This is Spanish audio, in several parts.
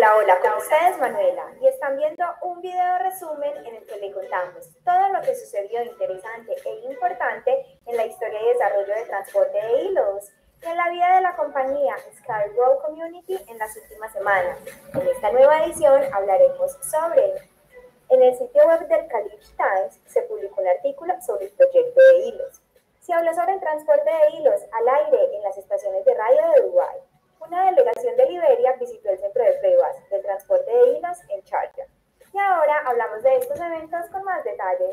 Hola, hola, con ustedes Manuela y están viendo un video resumen en el que le contamos todo lo que sucedió interesante e importante en la historia y desarrollo del transporte de hilos y en la vida de la compañía Sky Community en las últimas semanas. En esta nueva edición hablaremos sobre en el sitio web del Caliche Times se publicó un artículo sobre el proyecto de hilos. Se habla sobre el transporte de hilos al aire en las estaciones de radio de Uruguay. Una delegación de Liberia visitó el centro de pruebas del transporte de hilos en Charja. Y ahora hablamos de estos eventos con más detalle.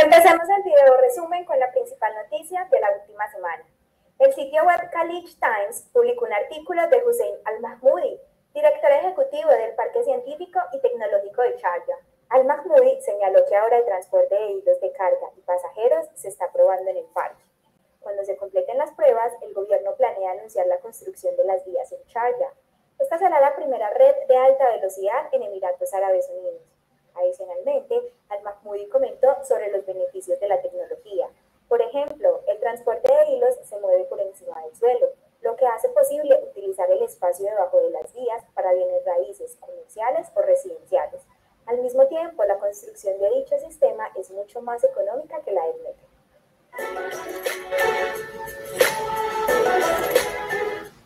Empezamos el video resumen con la principal noticia de la última semana. El sitio web Khalid Times publicó un artículo de Hussein Al-Mahmoudi, director ejecutivo del Parque Científico y Tecnológico de Sharjah. Al-Mahmoudi señaló que ahora el transporte de hilos de carga y pasajeros se está probando en el parque. Cuando se completen las pruebas, el gobierno planea anunciar la construcción de las vías en Sharjah. Esta será la primera red de alta velocidad en Emiratos Árabes Unidos. Adicionalmente, Al-Mahmoudi comentó sobre los beneficios de la tecnología. Por ejemplo, el transporte de hilos se mueve por encima del suelo, lo que hace posible utilizar el espacio debajo de las vías para bienes raíces, comerciales o residenciales. Al mismo tiempo, la construcción de dicho sistema es mucho más económica que la del metro.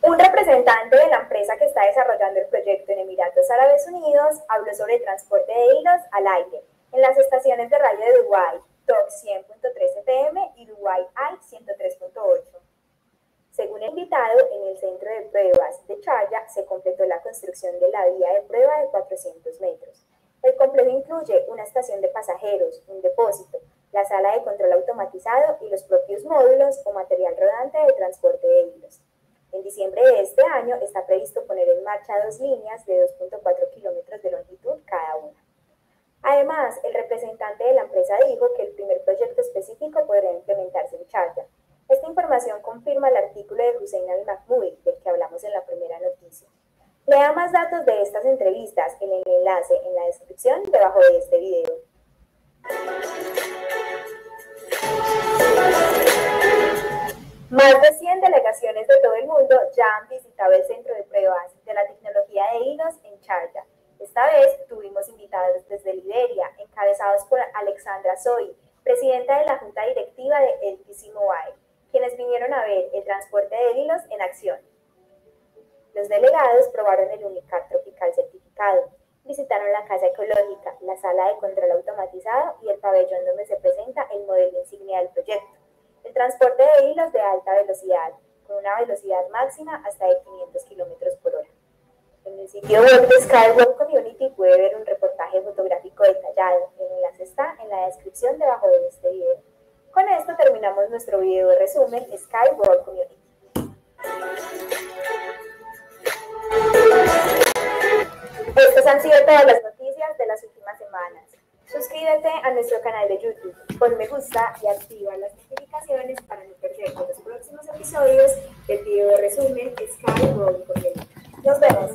Un representante de la empresa que está desarrollando Árabes Unidos habló sobre transporte de hilos al aire en las estaciones de radio de Dubái, TOC 100.3 FM y Dubai i 103.8. Según el invitado, en el centro de pruebas de Chaya se completó la construcción de la vía de prueba de 400 metros. El complejo incluye una estación de pasajeros, un depósito, la sala de control automatizado y los propios módulos o material rodante de transporte de hilos. En diciembre de este año está previsto poner en marcha dos líneas de 2.4 kilómetros de longitud cada una. Además, el representante de la empresa dijo que el primer proyecto específico podría implementarse en Charya. Esta información confirma el artículo de Hussein Al-Mahmoudi, del que hablamos en la primera noticia. Lea más datos de estas entrevistas en el enlace en la descripción debajo de este video. Más de 100 delegaciones de todo el mundo ya han visitado el Centro de Pruebas de la Tecnología de Hilos en Charla. Esta vez tuvimos invitados desde Liberia, encabezados por Alexandra Soy, presidenta de la Junta Directiva de El Mobile, quienes vinieron a ver el transporte de hilos en acción. Los delegados probaron el Unicar Tropical certificado, visitaron la Casa Ecológica, la Sala de Control Automatizado y el pabellón donde se presenta el modelo insignia del proyecto. El transporte de hilos de alta velocidad, con una velocidad máxima hasta de 500 km por hora. En el sitio web de Community puede ver un reportaje fotográfico detallado. El enlace está en la descripción debajo de este video. Con esto terminamos nuestro video de resumen Skyward Community. Estas han sido todas las noticias de las últimas semanas. Suscríbete a nuestro canal de YouTube, pon me gusta y activa las notificaciones para no perderte los próximos episodios del video de resumen Sky World Nos vemos.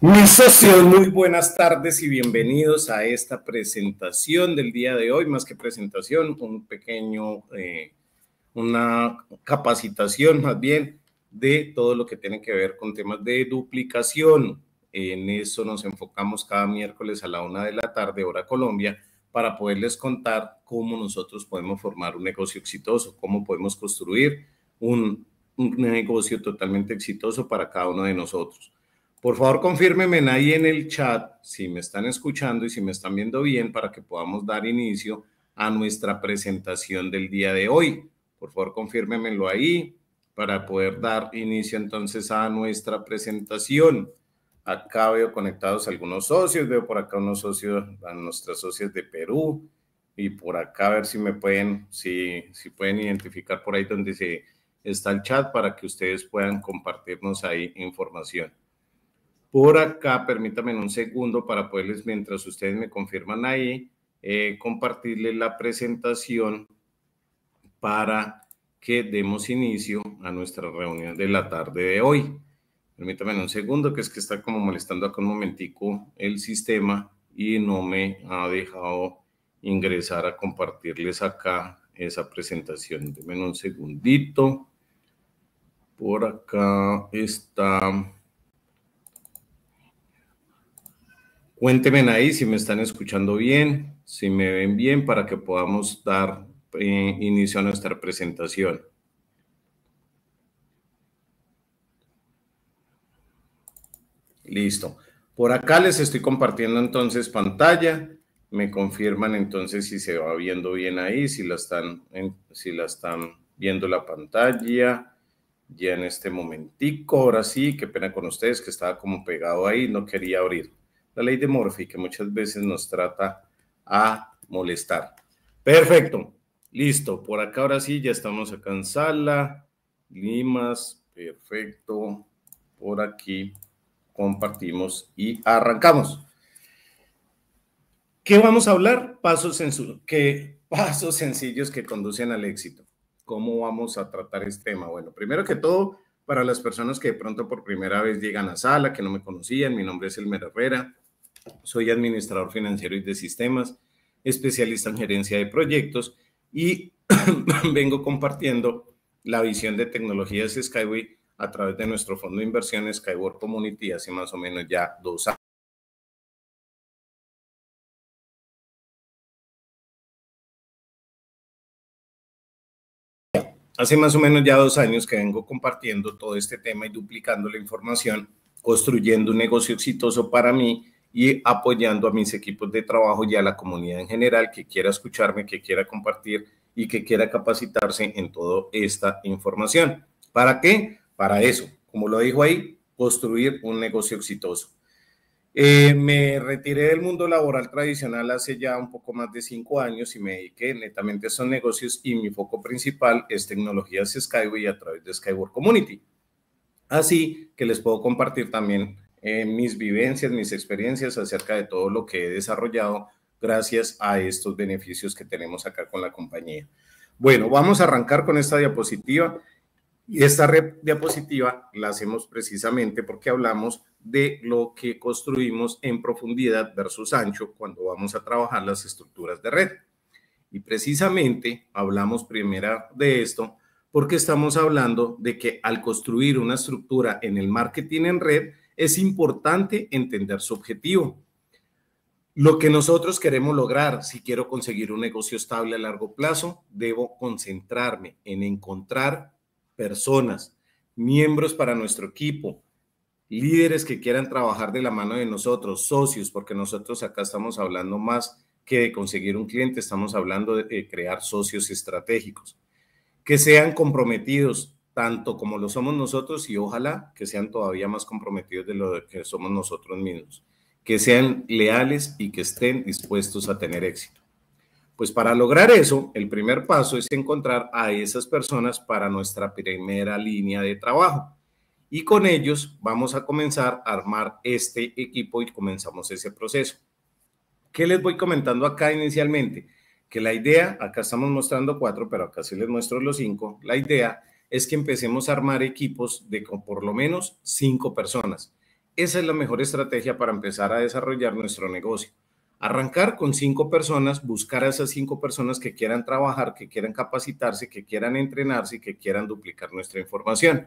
Mis socios, muy buenas tardes y bienvenidos a esta presentación del día de hoy, más que presentación, un pequeño, eh, una capacitación más bien de todo lo que tiene que ver con temas de duplicación. En eso nos enfocamos cada miércoles a la una de la tarde, hora Colombia, para poderles contar cómo nosotros podemos formar un negocio exitoso, cómo podemos construir un negocio totalmente exitoso para cada uno de nosotros. Por favor, confírmenme ahí en el chat si me están escuchando y si me están viendo bien para que podamos dar inicio a nuestra presentación del día de hoy. Por favor, confírmenmelo ahí para poder dar inicio entonces a nuestra presentación. Acá veo conectados algunos socios, veo por acá unos socios, a nuestras socias de Perú, y por acá a ver si me pueden, si, si pueden identificar por ahí donde se está el chat para que ustedes puedan compartirnos ahí información. Por acá, permítanme un segundo para poderles, mientras ustedes me confirman ahí, eh, compartirles la presentación para que demos inicio a nuestra reunión de la tarde de hoy. Permítanme un segundo, que es que está como molestando acá un momentico el sistema y no me ha dejado ingresar a compartirles acá esa presentación. Denme un segundito. Por acá está Cuéntenme ahí si me están escuchando bien, si me ven bien, para que podamos dar eh, inicio a nuestra presentación. Listo. Por acá les estoy compartiendo entonces pantalla. Me confirman entonces si se va viendo bien ahí, si la están, si la están viendo la pantalla. Ya en este momentico, ahora sí, qué pena con ustedes que estaba como pegado ahí, no quería abrir la ley de Morphy, que muchas veces nos trata a molestar. Perfecto, listo. Por acá ahora sí, ya estamos acá en sala. Limas, perfecto. Por aquí compartimos y arrancamos. ¿Qué vamos a hablar? Pasos, que, pasos sencillos que conducen al éxito. ¿Cómo vamos a tratar este tema? Bueno, primero que todo, para las personas que de pronto por primera vez llegan a sala, que no me conocían, mi nombre es Elmer Herrera, soy administrador financiero y de sistemas, especialista en gerencia de proyectos y vengo compartiendo la visión de tecnologías Skyway a través de nuestro fondo de inversión Skyward Community hace más o menos ya dos años. Hace más o menos ya dos años que vengo compartiendo todo este tema y duplicando la información, construyendo un negocio exitoso para mí y apoyando a mis equipos de trabajo y a la comunidad en general que quiera escucharme, que quiera compartir y que quiera capacitarse en toda esta información. ¿Para qué? Para eso, como lo dijo ahí, construir un negocio exitoso. Eh, me retiré del mundo laboral tradicional hace ya un poco más de cinco años y me dediqué netamente a esos negocios y mi foco principal es tecnologías Skyway a través de Skyward Community. Así que les puedo compartir también eh, mis vivencias, mis experiencias acerca de todo lo que he desarrollado gracias a estos beneficios que tenemos acá con la compañía. Bueno, vamos a arrancar con esta diapositiva. Y esta diapositiva la hacemos precisamente porque hablamos de lo que construimos en profundidad versus ancho cuando vamos a trabajar las estructuras de red. Y precisamente hablamos primero de esto porque estamos hablando de que al construir una estructura en el marketing en red, es importante entender su objetivo. Lo que nosotros queremos lograr, si quiero conseguir un negocio estable a largo plazo, debo concentrarme en encontrar personas, miembros para nuestro equipo, líderes que quieran trabajar de la mano de nosotros, socios, porque nosotros acá estamos hablando más que de conseguir un cliente, estamos hablando de crear socios estratégicos, que sean comprometidos, tanto como lo somos nosotros y ojalá que sean todavía más comprometidos de lo que somos nosotros mismos, que sean leales y que estén dispuestos a tener éxito. Pues para lograr eso, el primer paso es encontrar a esas personas para nuestra primera línea de trabajo. Y con ellos vamos a comenzar a armar este equipo y comenzamos ese proceso. ¿Qué les voy comentando acá inicialmente? Que la idea, acá estamos mostrando cuatro, pero acá sí les muestro los cinco. La idea es que empecemos a armar equipos de por lo menos cinco personas. Esa es la mejor estrategia para empezar a desarrollar nuestro negocio. Arrancar con cinco personas, buscar a esas cinco personas que quieran trabajar, que quieran capacitarse, que quieran entrenarse y que quieran duplicar nuestra información.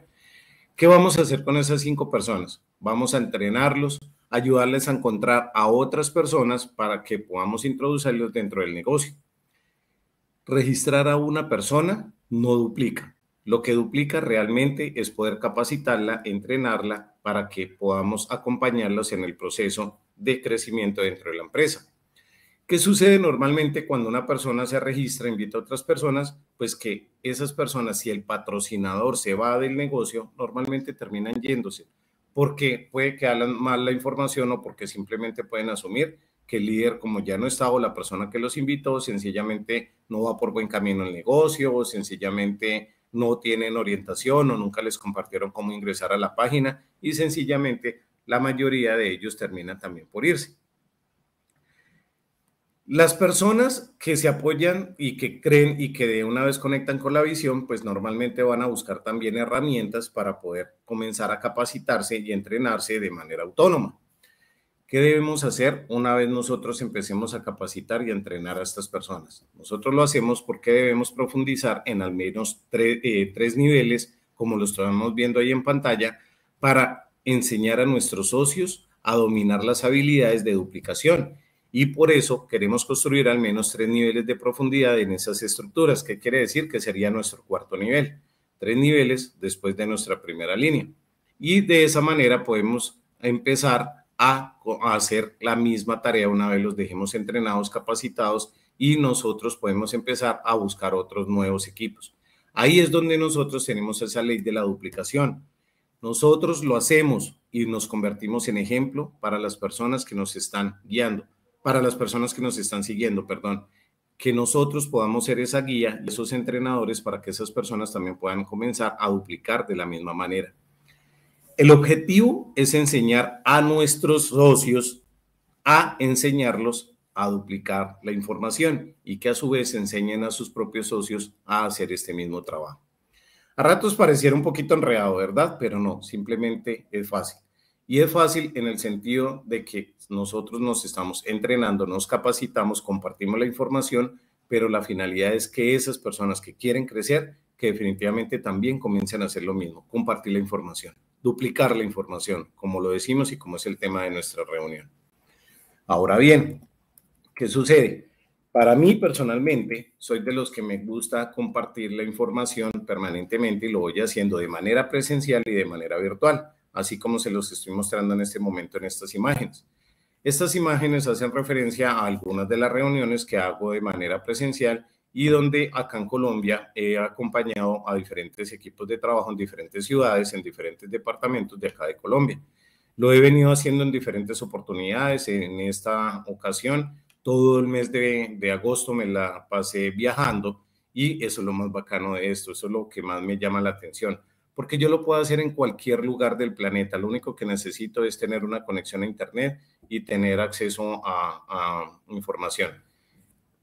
¿Qué vamos a hacer con esas cinco personas? Vamos a entrenarlos, ayudarles a encontrar a otras personas para que podamos introducirlos dentro del negocio. Registrar a una persona no duplica. Lo que duplica realmente es poder capacitarla, entrenarla para que podamos acompañarlos en el proceso de crecimiento dentro de la empresa. ¿Qué sucede normalmente cuando una persona se registra, invita a otras personas? Pues que esas personas, si el patrocinador se va del negocio, normalmente terminan yéndose, porque puede que hagan mal la información o porque simplemente pueden asumir que el líder, como ya no está o la persona que los invitó, sencillamente no va por buen camino el negocio o sencillamente no tienen orientación o nunca les compartieron cómo ingresar a la página y sencillamente la mayoría de ellos terminan también por irse. Las personas que se apoyan y que creen y que de una vez conectan con la visión, pues normalmente van a buscar también herramientas para poder comenzar a capacitarse y entrenarse de manera autónoma. ¿Qué debemos hacer una vez nosotros empecemos a capacitar y a entrenar a estas personas? Nosotros lo hacemos porque debemos profundizar en al menos eh, tres, niveles, como lo estamos viendo ahí en pantalla, para enseñar a nuestros socios a dominar las habilidades de duplicación. Y por eso queremos construir al menos tres niveles de profundidad en esas estructuras, que quiere decir que sería nuestro cuarto nivel, tres niveles después de nuestra primera línea. Y de esa manera podemos empezar a, hacer la misma tarea una vez los dejemos entrenados, capacitados y nosotros podemos empezar a buscar otros nuevos equipos. Ahí es donde nosotros tenemos esa ley de la duplicación. Nosotros lo hacemos y nos convertimos en ejemplo para las personas que nos están guiando, para las personas que nos están siguiendo, perdón, que nosotros podamos ser esa guía y esos entrenadores para que esas personas también puedan comenzar a duplicar de la misma manera. El objetivo es enseñar a nuestros socios a enseñarlos a duplicar la información y que a su vez enseñen a sus propios socios a hacer este mismo trabajo. A ratos pareciera un poquito enredado, ¿verdad? Pero no, simplemente es fácil. Y es fácil en el sentido de que nosotros nos estamos entrenando, nos capacitamos, compartimos la información, pero la finalidad es que esas personas que quieren crecer, que definitivamente también comiencen a hacer lo mismo, compartir la información duplicar la información, como lo decimos y como es el tema de nuestra reunión. Ahora bien, ¿qué sucede? Para mí personalmente, soy de los que me gusta compartir la información permanentemente y lo voy haciendo de manera presencial y de manera virtual, así como se los estoy mostrando en este momento en estas imágenes. Estas imágenes hacen referencia a algunas de las reuniones que hago de manera presencial y donde acá en Colombia he acompañado a diferentes equipos de trabajo en diferentes ciudades, en diferentes departamentos de acá de Colombia. Lo he venido haciendo en diferentes oportunidades. En esta ocasión, todo el mes de, agosto me la pasé viajando y eso es lo más bacano de esto, eso es lo que más me llama la atención, porque yo lo puedo hacer en cualquier lugar del planeta. Lo único que necesito es tener una conexión a Internet y tener acceso a, a información.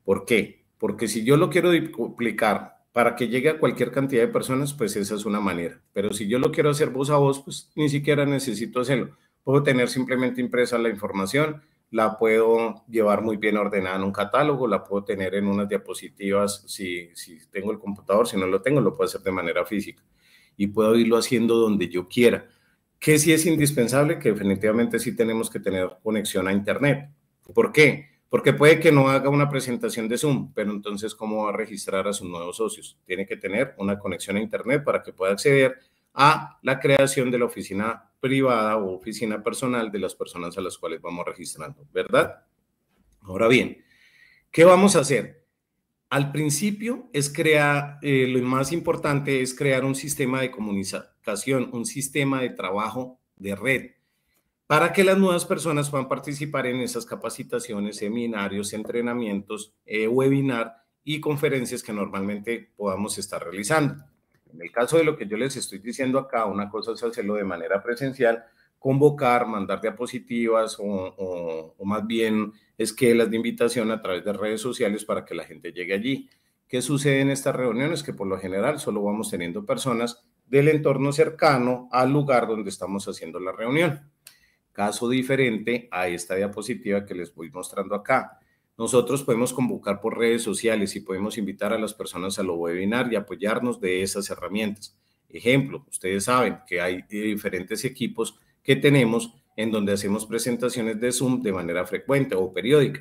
¿Por qué? Porque si yo lo quiero duplicar para que llegue a cualquier cantidad de personas, pues esa es una manera. Pero si yo lo quiero hacer voz a voz, pues ni siquiera necesito hacerlo. Puedo tener simplemente impresa la información, la puedo llevar muy bien ordenada en un catálogo, la puedo tener en unas diapositivas si, tengo el computador, si no lo tengo, lo puedo hacer de manera física y puedo irlo haciendo donde yo quiera. Que sí es indispensable, que definitivamente sí tenemos que tener conexión a Internet. ¿Por qué? Porque puede que no haga una presentación de Zoom, pero entonces ¿cómo va a registrar a sus nuevos socios? Tiene que tener una conexión a Internet para que pueda acceder a la creación de la oficina privada o oficina personal de las personas a las cuales vamos registrando, ¿verdad? Ahora bien, ¿qué vamos a hacer? Al principio es crear, eh, lo más importante es crear un sistema de comunicación, un sistema de trabajo de red, para que las nuevas personas puedan participar en esas capacitaciones, seminarios, entrenamientos, eh, webinar y conferencias que normalmente podamos estar realizando. En el caso de lo que yo les estoy diciendo acá, una cosa es hacerlo de manera presencial, convocar, mandar diapositivas o, o más bien esquelas de invitación a través de redes sociales para que la gente llegue allí. ¿Qué sucede en estas reuniones? Que por lo general solo vamos teniendo personas del entorno cercano al lugar donde estamos haciendo la reunión caso diferente a esta diapositiva que les voy mostrando acá. Nosotros podemos convocar por redes sociales y podemos invitar a las personas a lo webinar y apoyarnos de esas herramientas. Ejemplo, ustedes saben que hay eh, diferentes equipos que tenemos en donde hacemos presentaciones de Zoom de manera frecuente o periódica.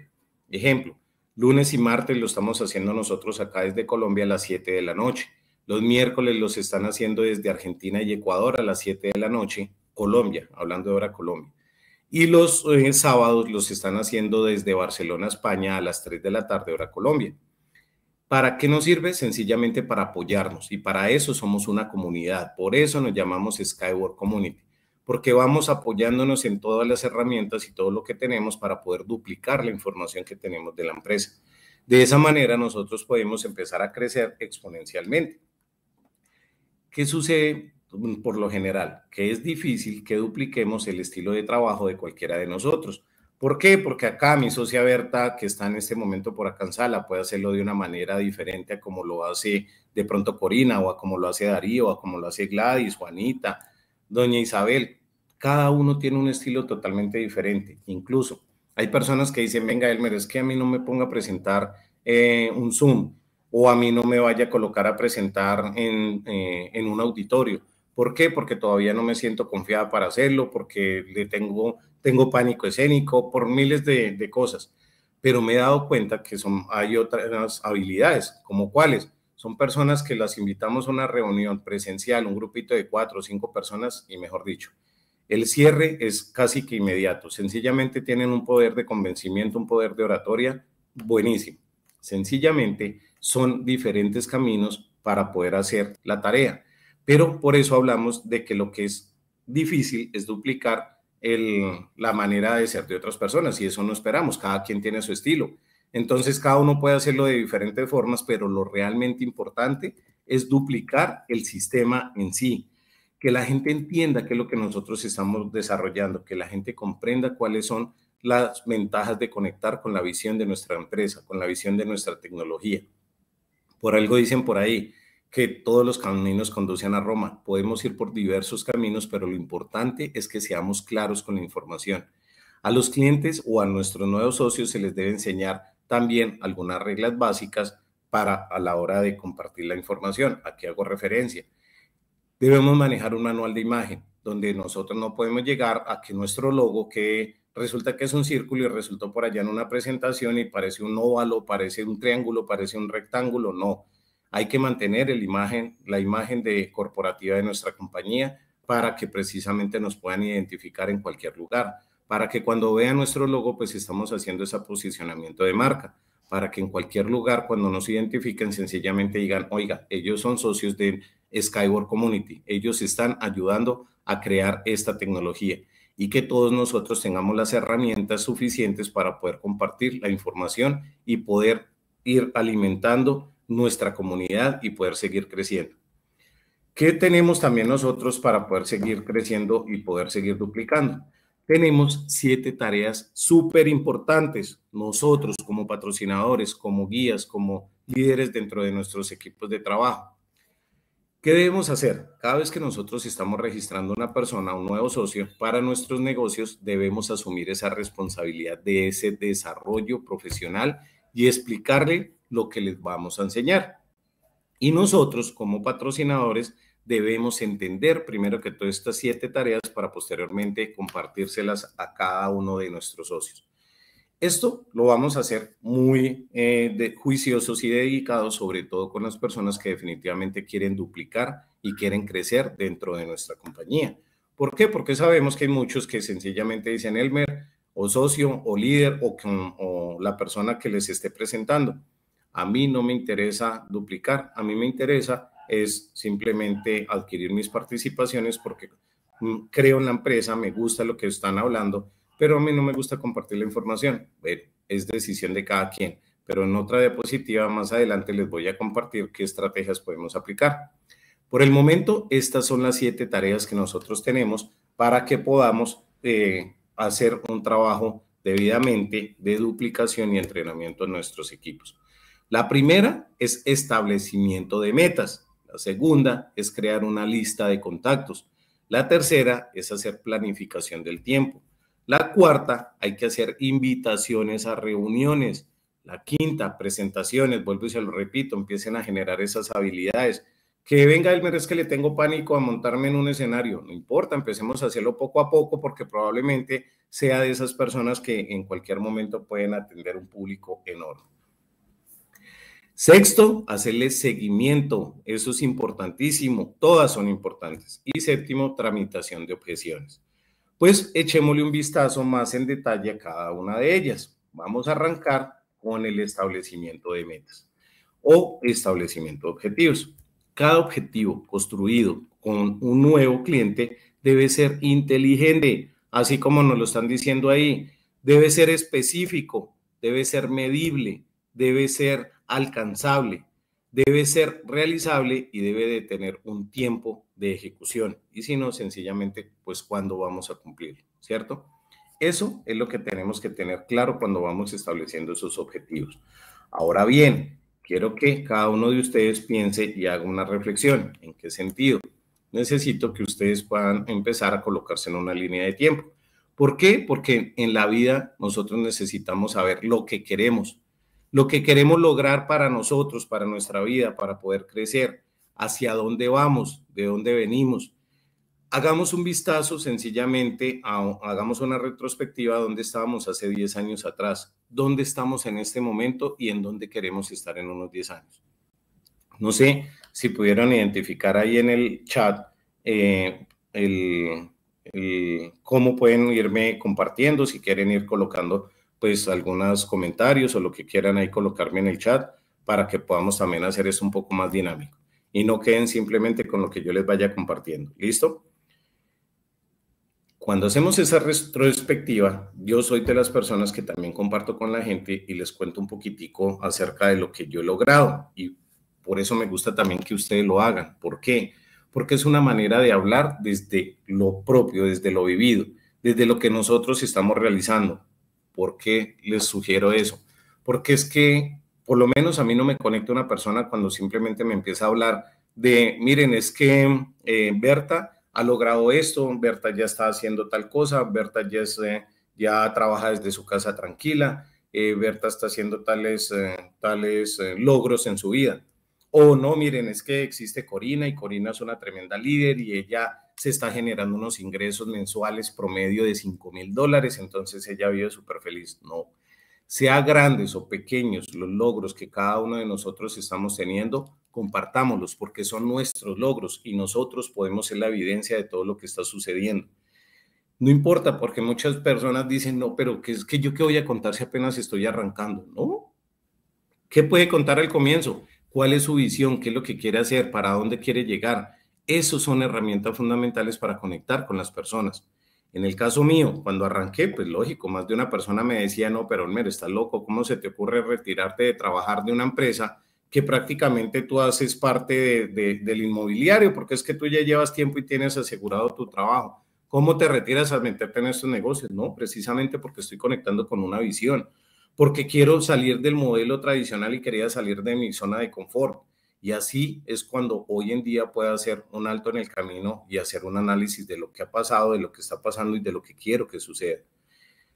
Ejemplo, lunes y martes lo estamos haciendo nosotros acá desde Colombia a las 7 de la noche. Los miércoles los están haciendo desde Argentina y Ecuador a las 7 de la noche, Colombia, hablando de ahora Colombia y los eh, sábados los están haciendo desde Barcelona, España, a las 3 de la tarde, hora Colombia. ¿Para qué nos sirve? Sencillamente para apoyarnos y para eso somos una comunidad. Por eso nos llamamos Skyward Community, porque vamos apoyándonos en todas las herramientas y todo lo que tenemos para poder duplicar la información que tenemos de la empresa. De esa manera nosotros podemos empezar a crecer exponencialmente. ¿Qué sucede por lo general, que es difícil que dupliquemos el estilo de trabajo de cualquiera de nosotros. ¿Por qué? Porque acá mi socia Berta, que está en este momento por acá puede hacerlo de una manera diferente a como lo hace de pronto Corina, o a como lo hace Darío, o a como lo hace Gladys, Juanita, Doña Isabel. Cada uno tiene un estilo totalmente diferente. Incluso hay personas que dicen, venga Elmer, es que a mí no me ponga a presentar eh, un Zoom, o a mí no me vaya a colocar a presentar en eh, un auditorio ¿Por qué? Porque todavía no me siento confiada para hacerlo, porque le tengo, tengo pánico escénico, por miles de, cosas. Pero me he dado cuenta que son, hay otras habilidades, como cuáles. Son personas que las invitamos a una reunión presencial, un grupito de cuatro o cinco personas, y mejor dicho, el cierre es casi que inmediato. Sencillamente tienen un poder de convencimiento, un poder de oratoria buenísimo. Sencillamente son diferentes caminos para poder hacer la tarea. Pero por eso hablamos de que lo que es difícil es duplicar la manera de ser de otras personas y eso no esperamos, cada quien tiene su estilo. Entonces cada uno puede hacerlo de diferentes formas, pero lo realmente importante es duplicar el sistema en sí, que la gente entienda qué es lo que nosotros estamos desarrollando, que la gente comprenda cuáles son las ventajas de conectar con la visión de nuestra empresa, con la visión de nuestra tecnología. Por algo dicen por ahí, que todos los caminos conducen a Roma. Podemos ir por diversos caminos, pero lo importante es que seamos claros con la información. A los clientes o a nuestros nuevos socios se les debe enseñar también algunas reglas básicas para a la hora de compartir la información. Aquí hago referencia. Debemos manejar un manual de imagen donde nosotros no podemos llegar a que nuestro logo que resulta que es un círculo y resultó por allá en una presentación y parece un óvalo, parece un triángulo, parece un rectángulo, no hay que mantener imagen, la imagen de corporativa de nuestra compañía para que precisamente nos puedan identificar en cualquier lugar, para que cuando vean nuestro logo, pues estamos haciendo ese posicionamiento de marca, para que en cualquier lugar, cuando nos identifiquen, sencillamente digan, oiga, ellos son socios de Skyward Community, ellos están ayudando a crear esta tecnología y que todos nosotros tengamos las herramientas suficientes para poder compartir la información y poder ir alimentando nuestra comunidad y poder seguir creciendo. ¿Qué tenemos también nosotros para poder seguir creciendo y poder seguir duplicando? Tenemos siete tareas súper importantes. Nosotros como patrocinadores, como guías, como líderes dentro de nuestros equipos de trabajo. ¿Qué debemos hacer? Cada vez que nosotros estamos registrando una persona, un nuevo socio para nuestros negocios, debemos asumir esa responsabilidad de ese desarrollo profesional y explicarle lo que les vamos a enseñar. Y nosotros, como patrocinadores, debemos entender primero que todas estas siete tareas para posteriormente compartírselas a cada uno de nuestros socios. Esto lo vamos a hacer muy eh, de, juiciosos y dedicados, sobre todo con las personas que definitivamente quieren duplicar y quieren crecer dentro de nuestra compañía. ¿Por qué? Porque sabemos que hay muchos que sencillamente dicen Elmer o socio o líder o, o la persona que les esté presentando. A mí no me interesa duplicar, a mí me interesa es simplemente adquirir mis participaciones porque mm, creo en la empresa, me gusta lo que están hablando, pero a mí no me gusta compartir la información. es decisión de cada quien, pero en otra diapositiva más adelante les voy a compartir qué estrategias podemos aplicar. Por el momento, estas son las siete tareas que nosotros tenemos para que podamos eh, hacer un trabajo debidamente de duplicación y entrenamiento en nuestros equipos. La primera es establecimiento de metas. La segunda es crear una lista de contactos. La tercera es hacer planificación del tiempo. La cuarta, hay que hacer invitaciones a reuniones. La quinta, presentaciones. Vuelvo y se lo repito, empiecen a generar esas habilidades. Que venga el es que le tengo pánico a montarme en un escenario. No importa, empecemos a hacerlo poco a poco porque probablemente sea de esas personas que en cualquier momento pueden atender un público enorme. Sexto, hacerle seguimiento. Eso es importantísimo. Todas son importantes. Y séptimo, tramitación de objeciones. Pues echémosle un vistazo más en detalle a cada una de ellas. Vamos a arrancar con el establecimiento de metas o establecimiento de objetivos. Cada objetivo construido con un nuevo cliente debe ser inteligente, así como nos lo están diciendo ahí. Debe ser específico, debe ser medible, debe ser alcanzable, debe ser realizable y debe de tener un tiempo de ejecución. Y si no, sencillamente, pues cuándo vamos a cumplir, ¿cierto? Eso es lo que tenemos que tener claro cuando vamos estableciendo esos objetivos. Ahora bien, quiero que cada uno de ustedes piense y haga una reflexión. ¿En qué sentido? Necesito que ustedes puedan empezar a colocarse en una línea de tiempo. ¿Por qué? Porque en la vida nosotros necesitamos saber lo que queremos, lo que queremos lograr para nosotros, para nuestra vida, para poder crecer, hacia dónde vamos, de dónde venimos. Hagamos un vistazo sencillamente, hagamos una retrospectiva a dónde estábamos hace 10 años atrás, dónde estamos en este momento y en dónde queremos estar en unos 10 años. No sé si pudieron identificar ahí en el chat eh, cómo pueden irme compartiendo, si quieren ir colocando pues algunos comentarios o lo que quieran ahí colocarme en el chat para que podamos también hacer esto un poco más dinámico y no queden simplemente con lo que yo les vaya compartiendo. ¿Listo? Cuando hacemos esa retrospectiva, yo soy de las personas que también comparto con la gente y les cuento un poquitico acerca de lo que yo he logrado y por eso me gusta también que ustedes lo hagan. ¿Por qué? Porque es una manera de hablar desde lo propio, desde lo vivido, desde lo que nosotros estamos realizando. ¿Por qué les sugiero eso? Porque es que por lo menos a mí no me conecta una persona cuando simplemente me empieza a hablar de, miren, es que eh, Berta ha logrado esto, Berta ya está haciendo tal cosa, Berta ya, eh, trabaja desde su casa tranquila, eh, Berta está haciendo tales, tales logros en su vida. O no, miren, es que existe Corina y Corina es una tremenda líder y ella se está generando unos ingresos mensuales promedio de 5 mil dólares, entonces ella vive súper feliz. No, sea grandes o pequeños los logros que cada uno de nosotros estamos teniendo, compartámoslos porque son nuestros logros y nosotros podemos ser la evidencia de todo lo que está sucediendo. No importa, porque muchas personas dicen, no, pero ¿qué es que yo qué voy a contar si apenas estoy arrancando? No. ¿Qué puede contar al comienzo? ¿Cuál es su visión? ¿Qué es lo que quiere hacer? ¿Para dónde quiere llegar? Esas son herramientas fundamentales para conectar con las personas. En el caso mío, cuando arranqué, pues lógico, más de una persona me decía, no, pero Olmer, estás loco, ¿cómo se te ocurre retirarte de trabajar de una empresa que prácticamente tú haces parte del inmobiliario? Porque es que tú ya llevas tiempo y tienes asegurado tu trabajo. ¿Cómo te retiras a meterte en estos negocios? No, precisamente porque estoy conectando con una visión, porque quiero salir del modelo tradicional y quería salir de mi zona de confort. Y así es cuando hoy en día puedo hacer un alto en el camino y hacer un análisis de lo que ha pasado, de lo que está pasando y de lo que quiero que suceda.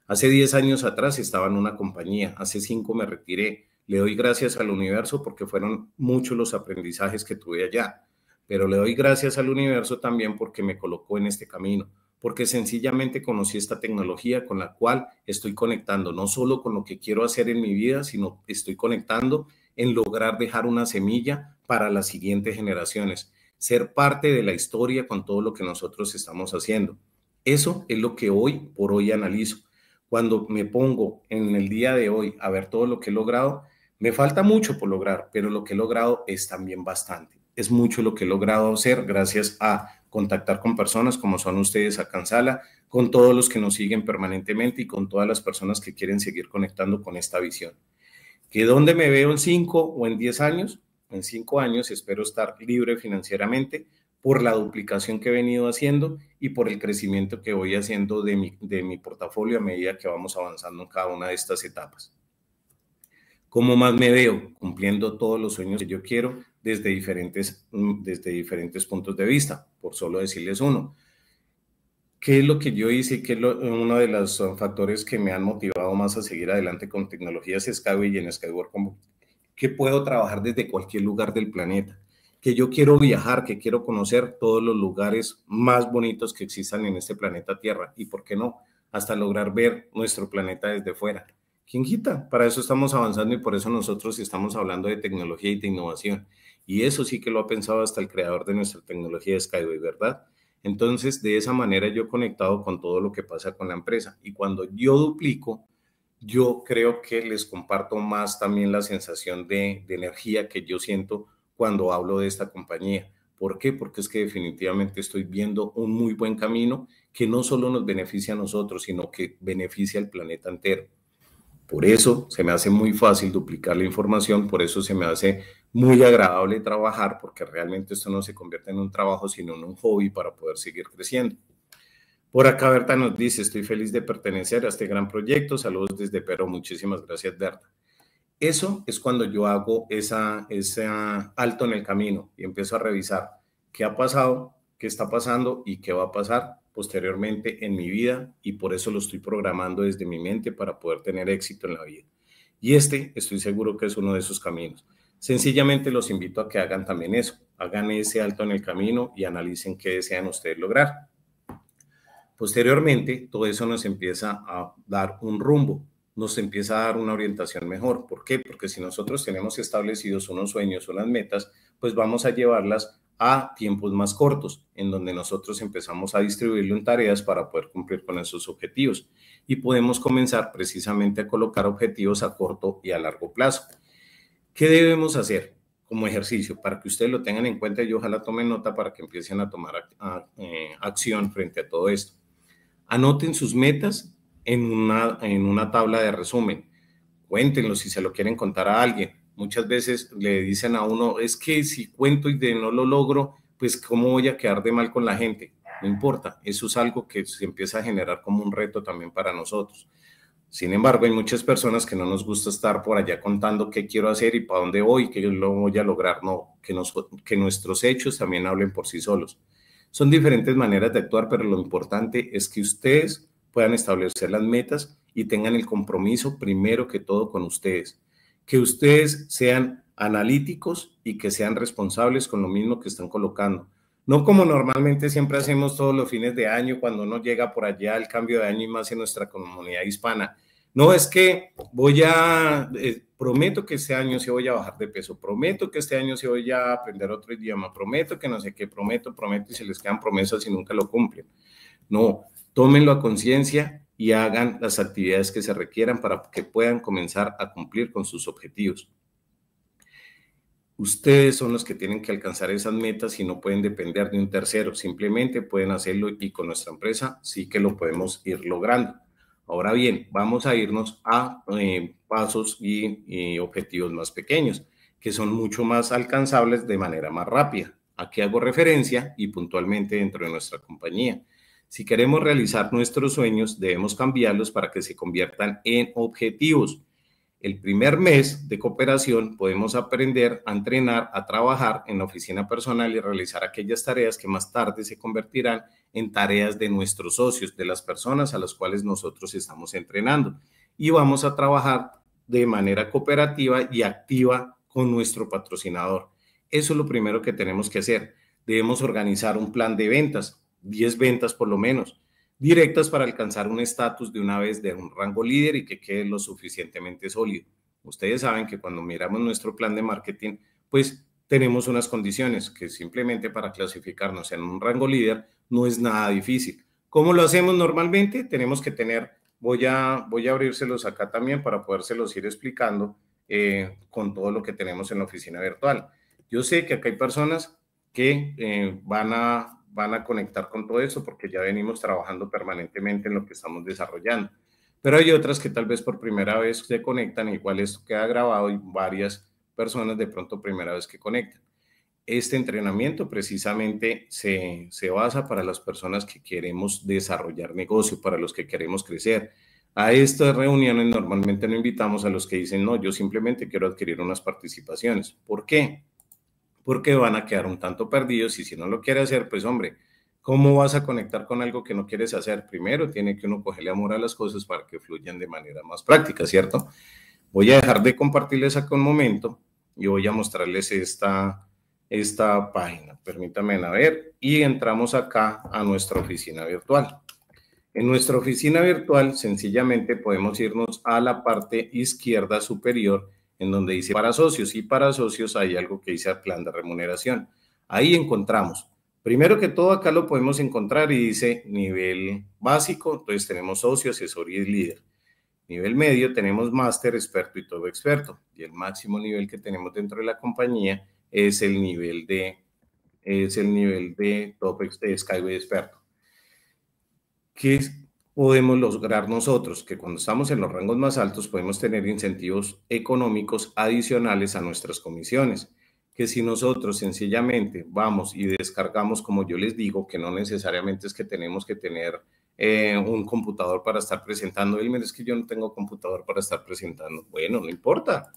Hace 10 años atrás estaba en una compañía, hace 5 me retiré. Le doy gracias al universo porque fueron muchos los aprendizajes que tuve allá, pero le doy gracias al universo también porque me colocó en este camino, porque sencillamente conocí esta tecnología con la cual estoy conectando, no solo con lo que quiero hacer en mi vida, sino estoy conectando en lograr dejar una semilla para las siguientes generaciones, ser parte de la historia con todo lo que nosotros estamos haciendo. Eso es lo que hoy por hoy analizo. Cuando me pongo en el día de hoy a ver todo lo que he logrado, me falta mucho por lograr, pero lo que he logrado es también bastante. Es mucho lo que he logrado hacer gracias a contactar con personas como son ustedes a CanSala, con todos los que nos siguen permanentemente y con todas las personas que quieren seguir conectando con esta visión que dónde me veo en cinco o en diez años. En cinco años espero estar libre financieramente por la duplicación que he venido haciendo y por el crecimiento que voy haciendo de mi, portafolio a medida que vamos avanzando en cada una de estas etapas. ¿Cómo más me veo? Cumpliendo todos los sueños que yo quiero desde diferentes, mm, desde diferentes puntos de vista, por solo decirles uno. ¿Qué es lo que yo hice qué es uno de los um, factores que me han motivado más a seguir adelante con tecnologías Skyway y en Skyward? Como que puedo trabajar desde cualquier lugar del planeta, que yo quiero viajar, que quiero conocer todos los lugares más bonitos que existan en este planeta Tierra y, ¿por qué no?, hasta lograr ver nuestro planeta desde fuera. ¿Quién quita? Para eso estamos avanzando y por eso nosotros estamos hablando de tecnología y de innovación. Y eso sí que lo ha pensado hasta el creador de nuestra tecnología Skyway, ¿verdad? Entonces, de esa manera yo he conectado con todo lo que pasa con la empresa. Y cuando yo duplico, yo creo que les comparto más también la sensación de, energía que yo siento cuando hablo de esta compañía. ¿Por qué? Porque es que definitivamente estoy viendo un muy buen camino que no solo nos beneficia a nosotros, sino que beneficia al planeta entero. Por eso se me hace muy fácil duplicar la información, por eso se me hace muy agradable trabajar porque realmente esto no se convierte en un trabajo, sino en un hobby para poder seguir creciendo. Por acá Berta nos dice, estoy feliz de pertenecer a este gran proyecto, saludos desde Perú, muchísimas gracias Berta. Eso es cuando yo hago ese esa alto en el camino y empiezo a revisar qué ha pasado, qué está pasando y qué va a pasar posteriormente en mi vida y por eso lo estoy programando desde mi mente para poder tener éxito en la vida. Y este estoy seguro que es uno de esos caminos. Sencillamente los invito a que hagan también eso, hagan ese alto en el camino y analicen qué desean ustedes lograr. Posteriormente, todo eso nos empieza a dar un rumbo, nos empieza a dar una orientación mejor. ¿Por qué? Porque si nosotros tenemos establecidos unos sueños, o unas metas, pues vamos a llevarlas a tiempos más cortos, en donde nosotros empezamos a distribuirlo en tareas para poder cumplir con esos objetivos. Y podemos comenzar precisamente a colocar objetivos a corto y a largo plazo. ¿Qué debemos hacer como ejercicio para que ustedes lo tengan en cuenta y ojalá tomen nota para que empiecen a tomar eh, acción frente a todo esto? Anoten sus metas en una, en una tabla de resumen. Cuéntenlo si se lo quieren contar a alguien. Muchas veces le dicen a uno, es que si cuento y de no lo logro, pues cómo voy a quedar de mal con la gente. No importa, eso es algo que se empieza a generar como un reto también para nosotros. Sin embargo, hay muchas personas que no nos gusta estar por allá contando qué quiero hacer y para dónde voy, qué lo voy a lograr. No, que nuestros hechos también hablen por sí solos. Son diferentes maneras de actuar, pero lo importante es que ustedes puedan establecer las metas y tengan el compromiso primero que todo con ustedes. Que ustedes sean analíticos y que sean responsables con lo mismo que están colocando. No como normalmente siempre hacemos todos los fines de año cuando no llega por allá el cambio de año y más en nuestra comunidad hispana. No es que voy a, eh, prometo que este año se sí voy a bajar de peso, prometo que este año se sí voy a aprender otro idioma, prometo que no sé qué, prometo, prometo y se les quedan promesas y nunca lo cumplen. No, tómenlo a conciencia y hagan las actividades que se requieran para que puedan comenzar a cumplir con sus objetivos. Ustedes son los que tienen que alcanzar esas metas y no pueden depender de un tercero, simplemente pueden hacerlo y con nuestra empresa sí que lo podemos ir logrando. Ahora bien, vamos a irnos a eh, pasos y objetivos más pequeños, que son mucho más alcanzables de manera más rápida. Aquí hago referencia y puntualmente dentro de nuestra compañía. Si queremos realizar nuestros sueños, debemos cambiarlos para que se conviertan en objetivos el primer mes de cooperación podemos aprender a entrenar, a trabajar en la oficina personal y realizar aquellas tareas que más tarde se convertirán en tareas de nuestros socios, de las personas a las cuales nosotros estamos entrenando. Y vamos a trabajar de manera cooperativa y activa con nuestro patrocinador. Eso es lo primero que tenemos que hacer. Debemos organizar un plan de ventas, 10 ventas por lo menos directas para alcanzar un estatus de una vez de un rango líder y que quede lo suficientemente sólido. Ustedes saben que cuando miramos nuestro plan de marketing, pues tenemos unas condiciones que simplemente para clasificarnos en un rango líder no es nada difícil. ¿Cómo lo hacemos normalmente? Tenemos que tener, voy a, voy a abrírselos acá también para podérselos ir explicando eh, con todo lo que tenemos en la oficina virtual. Yo sé que acá hay personas que eh, van a van a conectar con todo eso porque ya venimos trabajando permanentemente en lo que estamos desarrollando. Pero hay otras que tal vez por primera vez se conectan, igual esto queda grabado y varias personas de pronto primera vez que conectan. Este entrenamiento precisamente se, se basa para las personas que queremos desarrollar negocio, para los que queremos crecer. A estas reuniones normalmente no invitamos a los que dicen, no, yo simplemente quiero adquirir unas participaciones. ¿Por qué? porque van a quedar un tanto perdidos y si no lo quiere hacer, pues hombre, ¿cómo vas a conectar con algo que no quieres hacer? Primero tiene que uno cogerle amor a las cosas para que fluyan de manera más práctica, ¿cierto? Voy a dejar de compartirles acá un momento y voy a mostrarles esta, esta página. Permítanme a ver y entramos acá a nuestra oficina virtual. En nuestra oficina virtual sencillamente podemos irnos a la parte izquierda superior en donde dice para socios y para socios hay algo que dice plan de remuneración. Ahí encontramos. Primero que todo, acá lo podemos encontrar y dice nivel básico, entonces tenemos socio, asesor y líder. Nivel medio tenemos máster, experto y todo experto. Y el máximo nivel que tenemos dentro de la compañía es el nivel de es el nivel de top de Skyway experto podemos lograr nosotros, que cuando estamos en los rangos más altos podemos tener incentivos económicos adicionales a nuestras comisiones, que si nosotros sencillamente vamos y descargamos, como yo les digo, que no necesariamente es que tenemos que tener eh, un computador para estar presentando, me es que yo no tengo computador para estar presentando, bueno, no importa,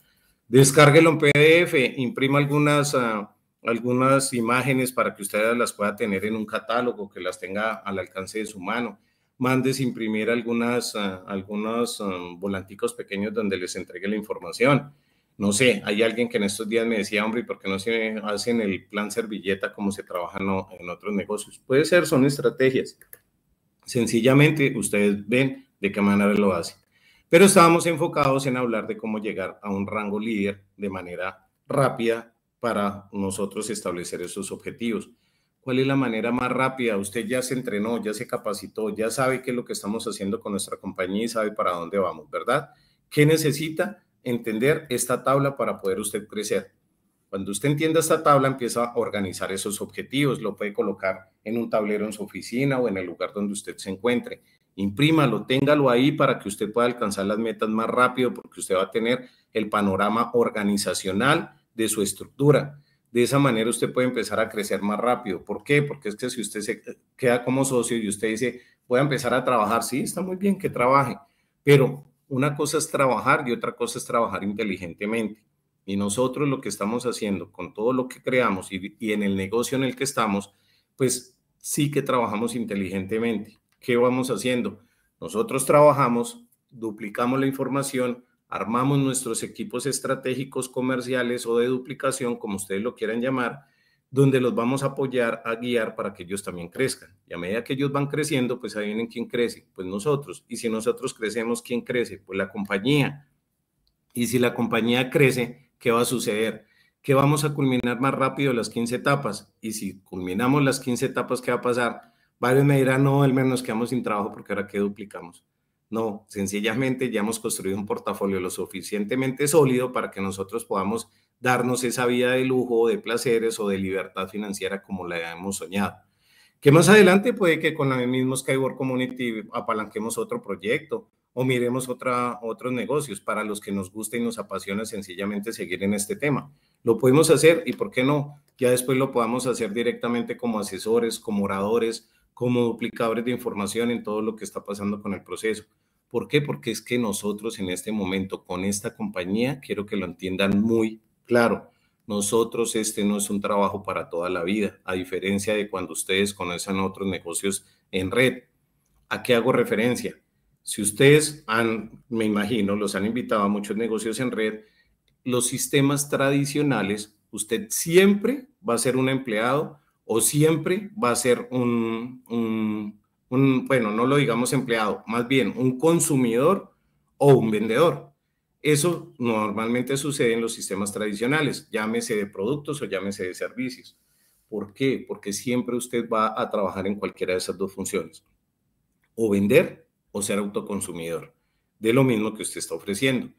descárguelo en PDF, imprima algunas... Ah, algunas imágenes para que ustedes las pueda tener en un catálogo, que las tenga al alcance de su mano mandes imprimir algunas, ah, algunos ah, volanticos pequeños donde les entregue la información. No sé, hay alguien que en estos días me decía, hombre, ¿por qué no hacen el plan servilleta como se trabaja en otros negocios? Puede ser, son estrategias. Sencillamente, ustedes ven de qué manera lo hacen. Pero estábamos enfocados en hablar de cómo llegar a un rango líder de manera rápida para nosotros establecer esos objetivos. ¿Cuál es la manera más rápida? Usted ya se entrenó, ya se capacitó, ya sabe qué es lo que estamos haciendo con nuestra compañía y sabe para dónde vamos, ¿verdad? ¿Qué necesita? Entender esta tabla para poder usted crecer. Cuando usted entienda esta tabla, empieza a organizar esos objetivos. Lo puede colocar en un tablero en su oficina o en el lugar donde usted se encuentre. Imprímalo, téngalo ahí para que usted pueda alcanzar las metas más rápido, porque usted va a tener el panorama organizacional de su estructura. De esa manera usted puede empezar a crecer más rápido. ¿Por qué? Porque es que si usted se queda como socio y usted dice, voy a empezar a trabajar, sí, está muy bien que trabaje, pero una cosa es trabajar y otra cosa es trabajar inteligentemente. Y nosotros lo que estamos haciendo con todo lo que creamos y, y en el negocio en el que estamos, pues sí que trabajamos inteligentemente. ¿Qué vamos haciendo? Nosotros trabajamos, duplicamos la información, armamos nuestros equipos estratégicos comerciales o de duplicación, como ustedes lo quieran llamar, donde los vamos a apoyar, a guiar para que ellos también crezcan. Y a medida que ellos van creciendo, pues ahí vienen quién crece, pues nosotros. Y si nosotros crecemos, ¿quién crece? Pues la compañía. Y si la compañía crece, ¿qué va a suceder? ¿Qué vamos a culminar más rápido las 15 etapas. Y si culminamos las 15 etapas, ¿qué va a pasar? Varios me dirán, no, al menos quedamos sin trabajo porque ahora qué duplicamos. No, sencillamente ya hemos construido un portafolio lo suficientemente sólido para que nosotros podamos darnos esa vida de lujo, de placeres o de libertad financiera como la hemos soñado. Que más adelante puede que con la misma Skyward Community apalanquemos otro proyecto o miremos otra, otros negocios para los que nos gusta y nos apasiona sencillamente seguir en este tema. Lo podemos hacer y por qué no, ya después lo podamos hacer directamente como asesores, como oradores, como duplicadores de información en todo lo que está pasando con el proceso. ¿Por qué? Porque es que nosotros en este momento con esta compañía, quiero que lo entiendan muy claro, nosotros este no es un trabajo para toda la vida, a diferencia de cuando ustedes conocen otros negocios en red. ¿A qué hago referencia? Si ustedes han, me imagino, los han invitado a muchos negocios en red, los sistemas tradicionales, usted siempre va a ser un empleado o siempre va a ser un, un bueno, no lo digamos empleado, más bien un consumidor o un vendedor. Eso normalmente sucede en los sistemas tradicionales, llámese de productos o llámese de servicios. ¿Por qué? Porque siempre usted va a trabajar en cualquiera de esas dos funciones, o vender o ser autoconsumidor, de lo mismo que usted está ofreciendo.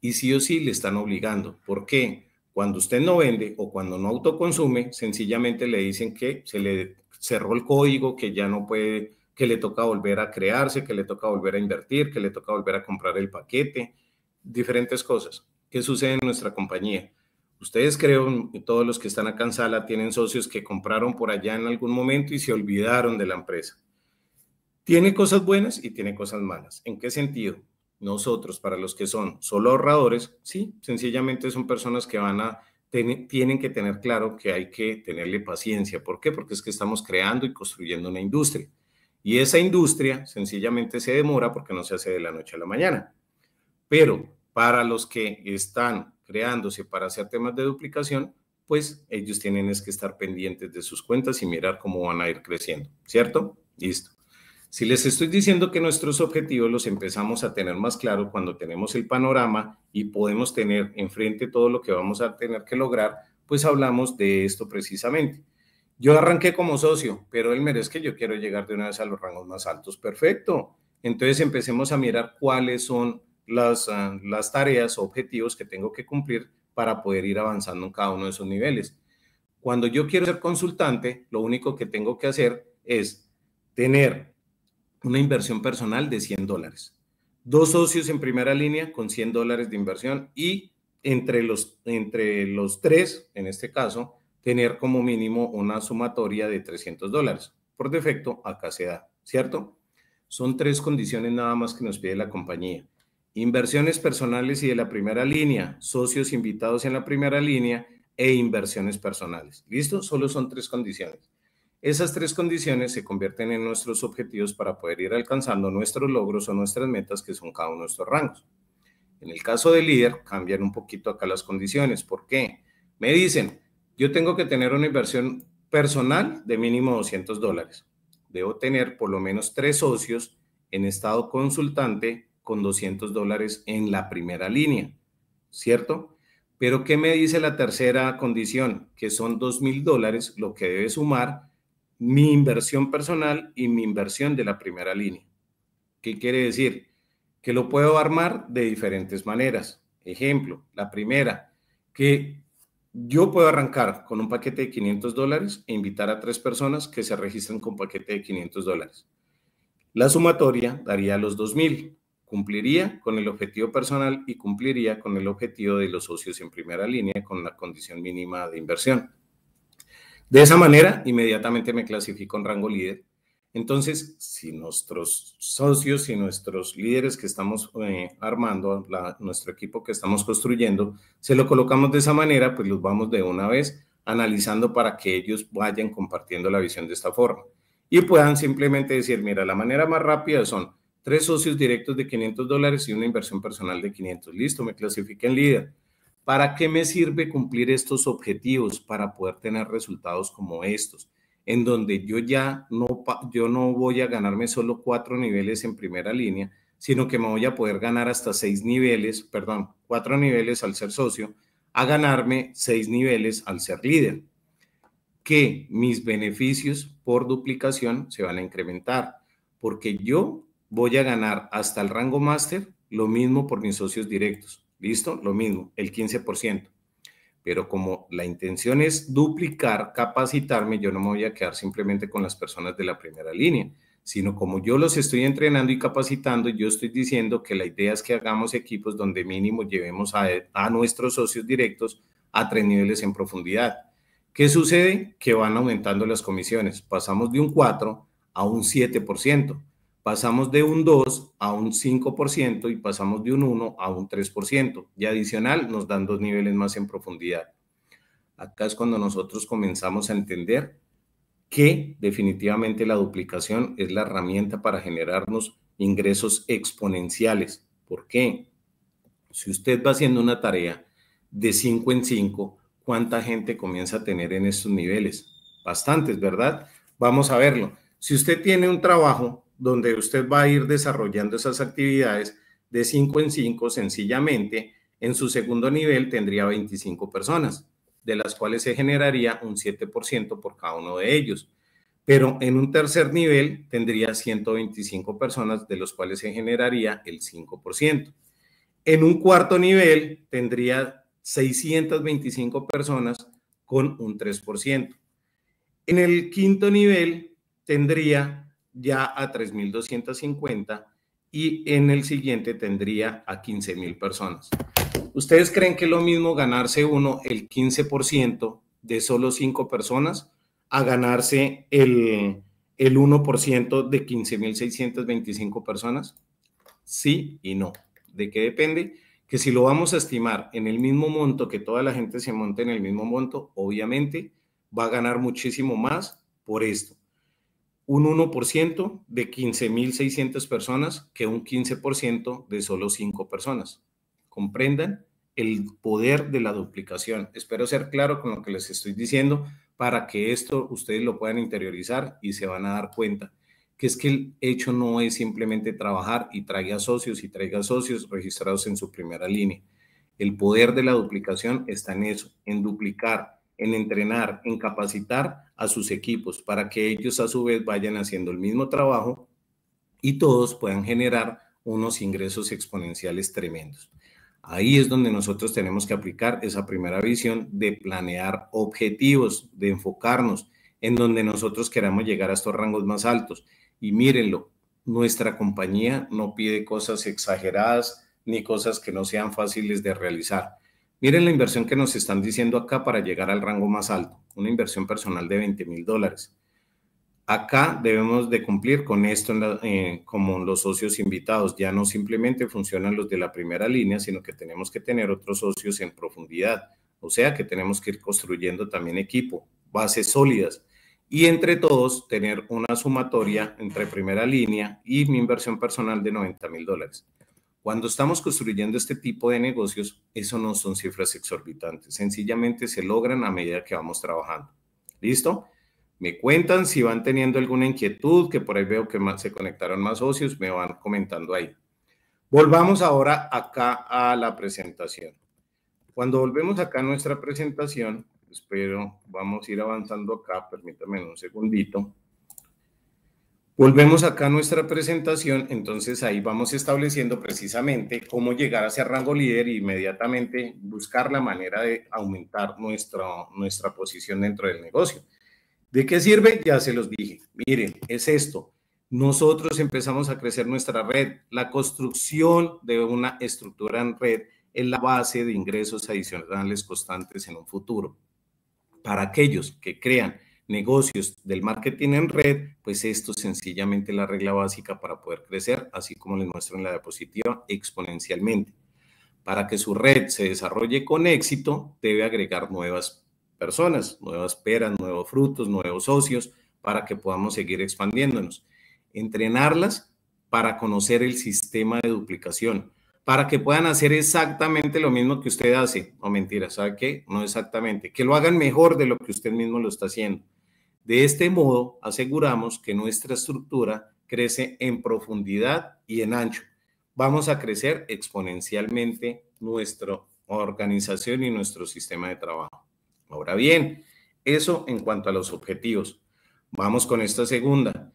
Y sí o sí le están obligando. ¿Por qué? Cuando usted no vende o cuando no autoconsume, sencillamente le dicen que se le cerró el código, que ya no puede que le toca volver a crearse, que le toca volver a invertir, que le toca volver a comprar el paquete, diferentes cosas. ¿Qué sucede en nuestra compañía? Ustedes creo, todos los que están acá en sala, tienen socios que compraron por allá en algún momento y se olvidaron de la empresa. Tiene cosas buenas y tiene cosas malas. ¿En qué sentido? Nosotros, para los que son solo ahorradores, sí, sencillamente son personas que van a tienen que tener claro que hay que tenerle paciencia. ¿Por qué? Porque es que estamos creando y construyendo una industria. Y esa industria sencillamente se demora porque no se hace de la noche a la mañana. Pero para los que están creándose para hacer temas de duplicación, pues ellos tienen es que estar pendientes de sus cuentas y mirar cómo van a ir creciendo, ¿cierto? Listo. Si les estoy diciendo que nuestros objetivos los empezamos a tener más claro cuando tenemos el panorama y podemos tener enfrente todo lo que vamos a tener que lograr, pues hablamos de esto precisamente. Yo arranqué como socio, pero él merece que yo quiero llegar de una vez a los rangos más altos. Perfecto. Entonces empecemos a mirar cuáles son las, tareas ah, las tareas, objetivos que tengo que cumplir para poder ir avanzando en cada uno de esos niveles. Cuando yo quiero ser consultante, lo único que tengo que hacer es tener una inversión personal de 100 dólares. Dos socios en primera línea con 100 dólares de inversión y entre los, entre los tres, en este caso, tener como mínimo una sumatoria de 300 dólares. Por defecto, acá se da, ¿cierto? Son tres condiciones nada más que nos pide la compañía. Inversiones personales y de la primera línea, socios invitados en la primera línea e inversiones personales. ¿Listo? Solo son tres condiciones. Esas tres condiciones se convierten en nuestros objetivos para poder ir alcanzando nuestros logros o nuestras metas que son cada uno de nuestros rangos. En el caso del líder, cambian un poquito acá las condiciones. ¿Por qué? Me dicen, yo tengo que tener una inversión personal de mínimo 200 dólares. Debo tener por lo menos tres socios en estado consultante con 200 dólares en la primera línea, ¿cierto? Pero ¿qué me dice la tercera condición? Que son mil dólares lo que debe sumar mi inversión personal y mi inversión de la primera línea. ¿Qué quiere decir? Que lo puedo armar de diferentes maneras. Ejemplo, la primera, que yo puedo arrancar con un paquete de 500 dólares e invitar a tres personas que se registren con paquete de 500 dólares. La sumatoria daría los 2.000. Cumpliría con el objetivo personal y cumpliría con el objetivo de los socios en primera línea con la condición mínima de inversión. De esa manera, inmediatamente me clasifico en rango líder entonces, si nuestros socios y nuestros líderes que estamos eh, armando, nuestro equipo que estamos construyendo, se lo colocamos de esa manera, pues los vamos de una vez analizando para que ellos vayan compartiendo la visión de esta forma. Y puedan simplemente decir, mira, la manera más rápida son tres socios directos de 500 dólares y una inversión personal de 500. Listo, me clasifica en líder. ¿Para qué me sirve cumplir estos objetivos para poder tener resultados como estos? en donde yo ya no, yo no voy a ganarme solo cuatro niveles en primera línea, sino que me voy a poder ganar hasta seis niveles, perdón, cuatro niveles al ser socio, a ganarme seis niveles al ser líder, que mis beneficios por duplicación se van a incrementar, porque yo voy a ganar hasta el rango máster lo mismo por mis socios directos, ¿listo? Lo mismo, el 15% pero como la intención es duplicar, capacitarme, yo no me voy a quedar simplemente con las personas de la primera línea, sino como yo los estoy entrenando y capacitando, yo estoy diciendo que la idea es que hagamos equipos donde mínimo llevemos a, nuestros socios directos a tres niveles en profundidad. ¿Qué sucede? Que van aumentando las comisiones. Pasamos de un 4 a un 7% pasamos de un 2 a un 5% y pasamos de un 1 a un 3%. Y adicional nos dan dos niveles más en profundidad. Acá es cuando nosotros comenzamos a entender que definitivamente la duplicación es la herramienta para generarnos ingresos exponenciales. ¿Por qué? Si usted va haciendo una tarea de 5 en 5, ¿cuánta gente comienza a tener en estos niveles? Bastantes, ¿verdad? Vamos a verlo. Si usted tiene un trabajo donde usted va a ir desarrollando esas actividades de 5 en 5 sencillamente. En su segundo nivel tendría 25 personas, de las cuales se generaría un 7% por cada uno de ellos. Pero en un tercer nivel tendría 125 personas, de los cuales se generaría el 5%. En un cuarto nivel tendría 625 personas con un 3%. En el quinto nivel tendría ya a 3.250 y en el siguiente tendría a 15.000 personas. ¿Ustedes creen que es lo mismo ganarse uno el 15% de solo 5 personas a ganarse el, 1% de 15.625 personas? Sí y no. ¿De qué depende? Que si lo vamos a estimar en el mismo monto, que toda la gente se monte en el mismo monto, obviamente va a ganar muchísimo más por esto un 1% de 15.600 personas que un 15% de solo 5 personas. Comprendan el poder de la duplicación. Espero ser claro con lo que les estoy diciendo para que esto ustedes lo puedan interiorizar y se van a dar cuenta que es que el hecho no es simplemente trabajar y traiga socios y traiga socios registrados en su primera línea. El poder de la duplicación está en eso, en duplicar, en entrenar, en capacitar a sus equipos para que ellos a su vez vayan haciendo el mismo trabajo y todos puedan generar unos ingresos exponenciales tremendos. Ahí es donde nosotros tenemos que aplicar esa primera visión de planear objetivos, de enfocarnos en donde nosotros queramos llegar a estos rangos más altos. Y mírenlo, nuestra compañía no pide cosas exageradas ni cosas que no sean fáciles de realizar. Miren la inversión que nos están diciendo acá para llegar al rango más alto, una inversión personal de 20 mil dólares. Acá debemos de cumplir con esto eh, como los socios invitados. Ya no simplemente funcionan los de la primera línea, sino que tenemos que tener otros socios en profundidad. O sea que tenemos que ir construyendo también equipo, bases sólidas y entre todos tener una sumatoria entre primera línea y mi inversión personal de 90 mil dólares. Cuando estamos construyendo este tipo de negocios, eso no son cifras exorbitantes, sencillamente se logran a medida que vamos trabajando. ¿Listo? Me cuentan si van teniendo alguna inquietud, que por ahí veo que más se conectaron más socios, me van comentando ahí. Volvamos ahora acá a la presentación. Cuando volvemos acá a nuestra presentación, espero, vamos a ir avanzando acá, permítanme un segundito. Volvemos acá a nuestra presentación, entonces ahí vamos estableciendo precisamente cómo llegar hacia rango líder e inmediatamente buscar la manera de aumentar nuestra posición dentro del negocio. ¿De qué sirve? Ya se los dije. Miren, es esto. Nosotros empezamos a crecer nuestra red. La construcción de una estructura en red es la base de ingresos adicionales constantes en un futuro. Para aquellos que crean negocios del marketing en red, pues esto es sencillamente la regla básica para poder crecer, así como les muestro en la diapositiva, exponencialmente. Para que su red se desarrolle con éxito, debe agregar nuevas personas, nuevas peras, nuevos frutos, nuevos socios, para que podamos seguir expandiéndonos. Entrenarlas para conocer el sistema de duplicación, para que puedan hacer exactamente lo mismo que usted hace. No mentira, ¿sabe qué? No exactamente. Que lo hagan mejor de lo que usted mismo lo está haciendo de este modo, aseguramos que nuestra estructura crece en profundidad y en ancho. Vamos a crecer exponencialmente nuestra organización y nuestro sistema de trabajo. Ahora bien, eso en cuanto a los objetivos. Vamos con esta segunda.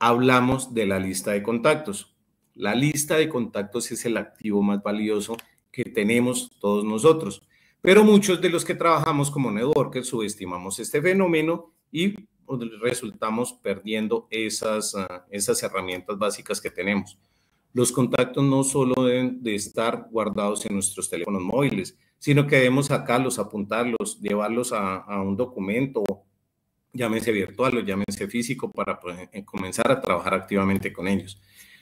Hablamos de la lista de contactos. La lista de contactos es el activo más valioso que tenemos todos nosotros. Pero muchos de los que trabajamos como networkers subestimamos este fenómeno y pues, resultamos perdiendo esas, ah, esas herramientas básicas que tenemos. Los contactos no solo deben de estar guardados en nuestros teléfonos móviles, sino que debemos sacarlos, apuntarlos, llevarlos a, un documento, llámese virtual o llámese físico, para pues, eh, comenzar a trabajar activamente con ellos.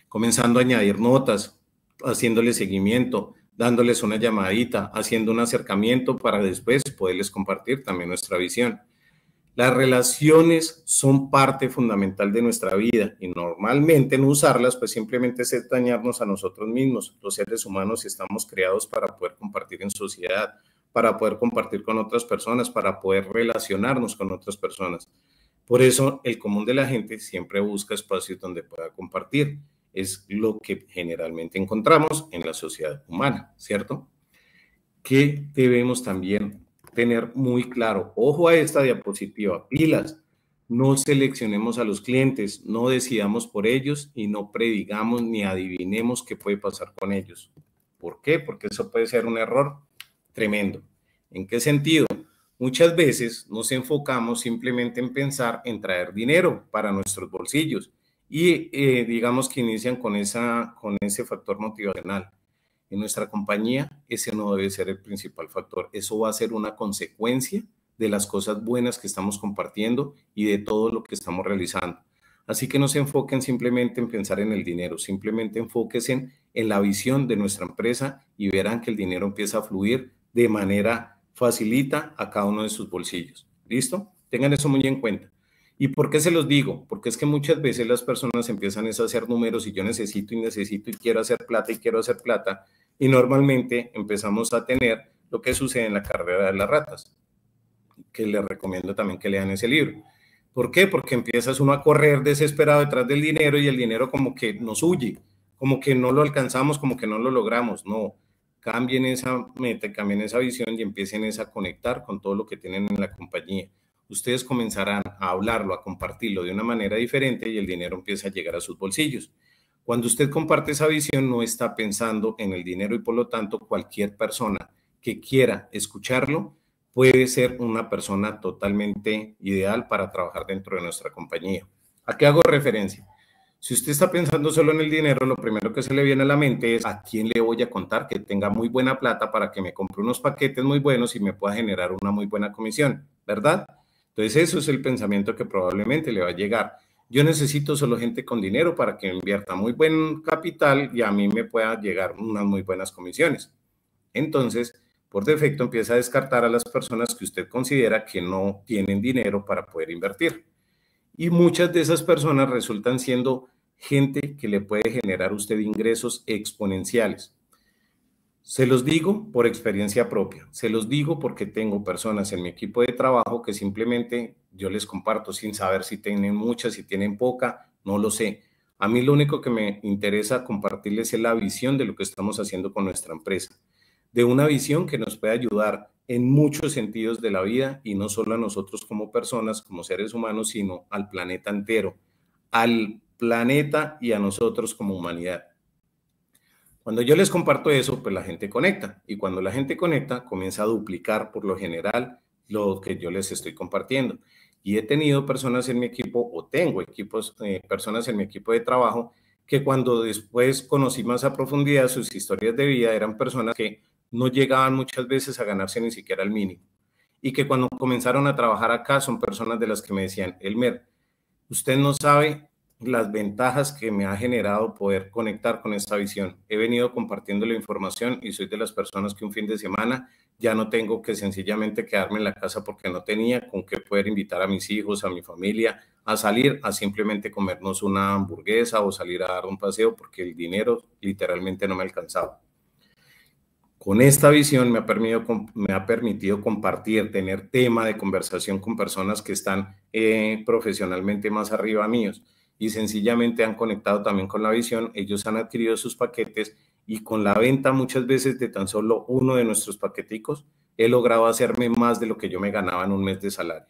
Comenzando a añadir notas, haciéndoles seguimiento, dándoles una llamadita, haciendo un acercamiento para después poderles compartir también nuestra visión. Las relaciones son parte fundamental de nuestra vida y normalmente no usarlas pues simplemente es dañarnos a nosotros mismos. Los seres humanos estamos creados para poder compartir en sociedad, para poder compartir con otras personas, para poder relacionarnos con otras personas. Por eso el común de la gente siempre busca espacios donde pueda compartir. Es lo que generalmente encontramos en la sociedad humana, ¿cierto? Que debemos también tener muy claro, ojo a esta diapositiva, pilas, no seleccionemos a los clientes, no decidamos por ellos y no predigamos ni adivinemos qué puede pasar con ellos. ¿Por qué? Porque eso puede ser un error tremendo. ¿En qué sentido? Muchas veces nos enfocamos simplemente en pensar en traer dinero para nuestros bolsillos y eh, digamos que inician con, esa, con ese factor motivacional en nuestra compañía, ese no debe ser el principal factor. Eso va a ser una consecuencia de las cosas buenas que estamos compartiendo y de todo lo que estamos realizando. Así que no se enfoquen simplemente en pensar en el dinero, simplemente enfóquense en, la visión de nuestra empresa y verán que el dinero empieza a fluir de manera facilita a cada uno de sus bolsillos. ¿Listo? Tengan eso muy en cuenta. ¿Y por qué se los digo? Porque es que muchas veces las personas empiezan a hacer números y yo necesito y necesito y quiero hacer plata y quiero hacer plata y normalmente empezamos a tener lo que sucede en la carrera de las ratas, que les recomiendo también que lean ese libro. ¿Por qué? Porque empiezas uno a correr desesperado detrás del dinero y el dinero como que nos huye, como que no lo alcanzamos, como que no lo logramos. No, cambien esa meta, cambien esa visión y empiecen a conectar con todo lo que tienen en la compañía. Ustedes comenzarán a hablarlo, a compartirlo de una manera diferente y el dinero empieza a llegar a sus bolsillos. Cuando usted comparte esa visión, no está pensando en el dinero y por lo tanto cualquier persona que quiera escucharlo puede ser una persona totalmente ideal para trabajar dentro de nuestra compañía. ¿A qué hago referencia? Si usted está pensando solo en el dinero, lo primero que se le viene a la mente es a quién le voy a contar que tenga muy buena plata para que me compre unos paquetes muy buenos y me pueda generar una muy buena comisión, ¿verdad? Entonces eso es el pensamiento que probablemente le va a llegar yo necesito solo gente con dinero para que invierta muy buen capital y a mí me pueda llegar unas muy buenas comisiones. Entonces, por defecto empieza a descartar a las personas que usted considera que no tienen dinero para poder invertir. Y muchas de esas personas resultan siendo gente que le puede generar usted ingresos exponenciales. Se los digo por experiencia propia, se los digo porque tengo personas en mi equipo de trabajo que simplemente yo les comparto sin saber si tienen muchas, si tienen poca, no lo sé. A mí lo único que me interesa compartirles es la visión de lo que estamos haciendo con nuestra empresa, de una visión que nos puede ayudar en muchos sentidos de la vida y no solo a nosotros como personas, como seres humanos, sino al planeta entero, al planeta y a nosotros como humanidad. Cuando yo les comparto eso, pues la gente conecta y cuando la gente conecta comienza a duplicar por lo general lo que yo les estoy compartiendo. Y he tenido personas en mi equipo o tengo equipos, eh, personas en mi equipo de trabajo que cuando después conocí más a profundidad sus historias de vida eran personas que no llegaban muchas veces a ganarse ni siquiera el mínimo. Y que cuando comenzaron a trabajar acá son personas de las que me decían, Elmer, usted no sabe las ventajas que me ha generado poder conectar con esta visión. He venido compartiendo la información y soy de las personas que un fin de semana ya no tengo que sencillamente quedarme en la casa porque no tenía con qué poder invitar a mis hijos, a mi familia, a salir, a simplemente comernos una hamburguesa o salir a dar un paseo porque el dinero literalmente no me alcanzaba. Con esta visión me ha permitido, compartir, tener tema de conversación con personas que están eh, profesionalmente más arriba míos y sencillamente han conectado también con la visión, ellos han adquirido sus paquetes y con la venta muchas veces de tan solo uno de nuestros paqueticos, he logrado hacerme más de lo que yo me ganaba en un mes de salario.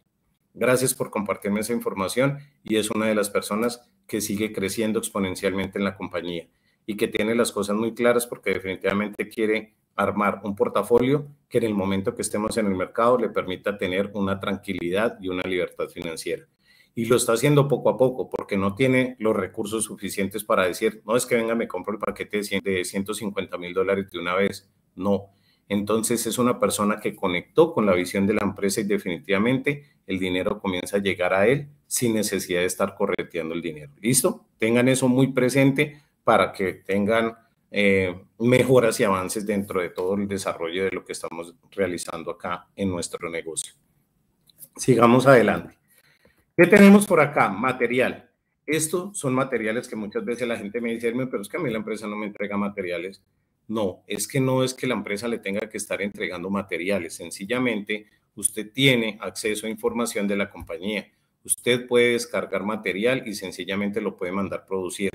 Gracias por compartirme esa información y es una de las personas que sigue creciendo exponencialmente en la compañía y que tiene las cosas muy claras porque definitivamente quiere armar un portafolio que en el momento que estemos en el mercado le permita tener una tranquilidad y una libertad financiera y lo está haciendo poco a poco porque no tiene los recursos suficientes para decir, no es que venga, me compro el paquete de 150 mil dólares de una vez. No. Entonces es una persona que conectó con la visión de la empresa y definitivamente el dinero comienza a llegar a él sin necesidad de estar correteando el dinero. ¿Listo? Tengan eso muy presente para que tengan eh, mejoras y avances dentro de todo el desarrollo de lo que estamos realizando acá en nuestro negocio. Sigamos adelante. ¿Qué tenemos por acá? Material. Estos son materiales que muchas veces la gente me dice, pero es que a mí la empresa no me entrega materiales. No, es que no es que la empresa le tenga que estar entregando materiales. Sencillamente, usted tiene acceso a información de la compañía. Usted puede descargar material y sencillamente lo puede mandar producir,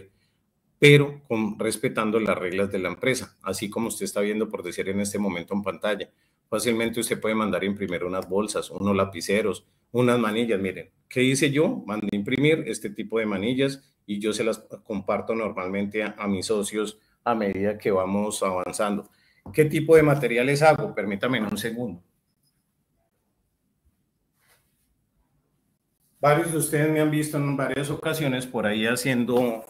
pero con, respetando las reglas de la empresa, así como usted está viendo, por decir, en este momento en pantalla. Fácilmente usted puede mandar imprimir unas bolsas, unos lapiceros, unas manillas, miren, ¿qué hice yo? Mandé imprimir este tipo de manillas y yo se las comparto normalmente a, mis socios a medida que vamos avanzando. ¿Qué tipo de materiales hago? Permítame un segundo. Varios de ustedes me han visto en varias ocasiones por ahí haciendo,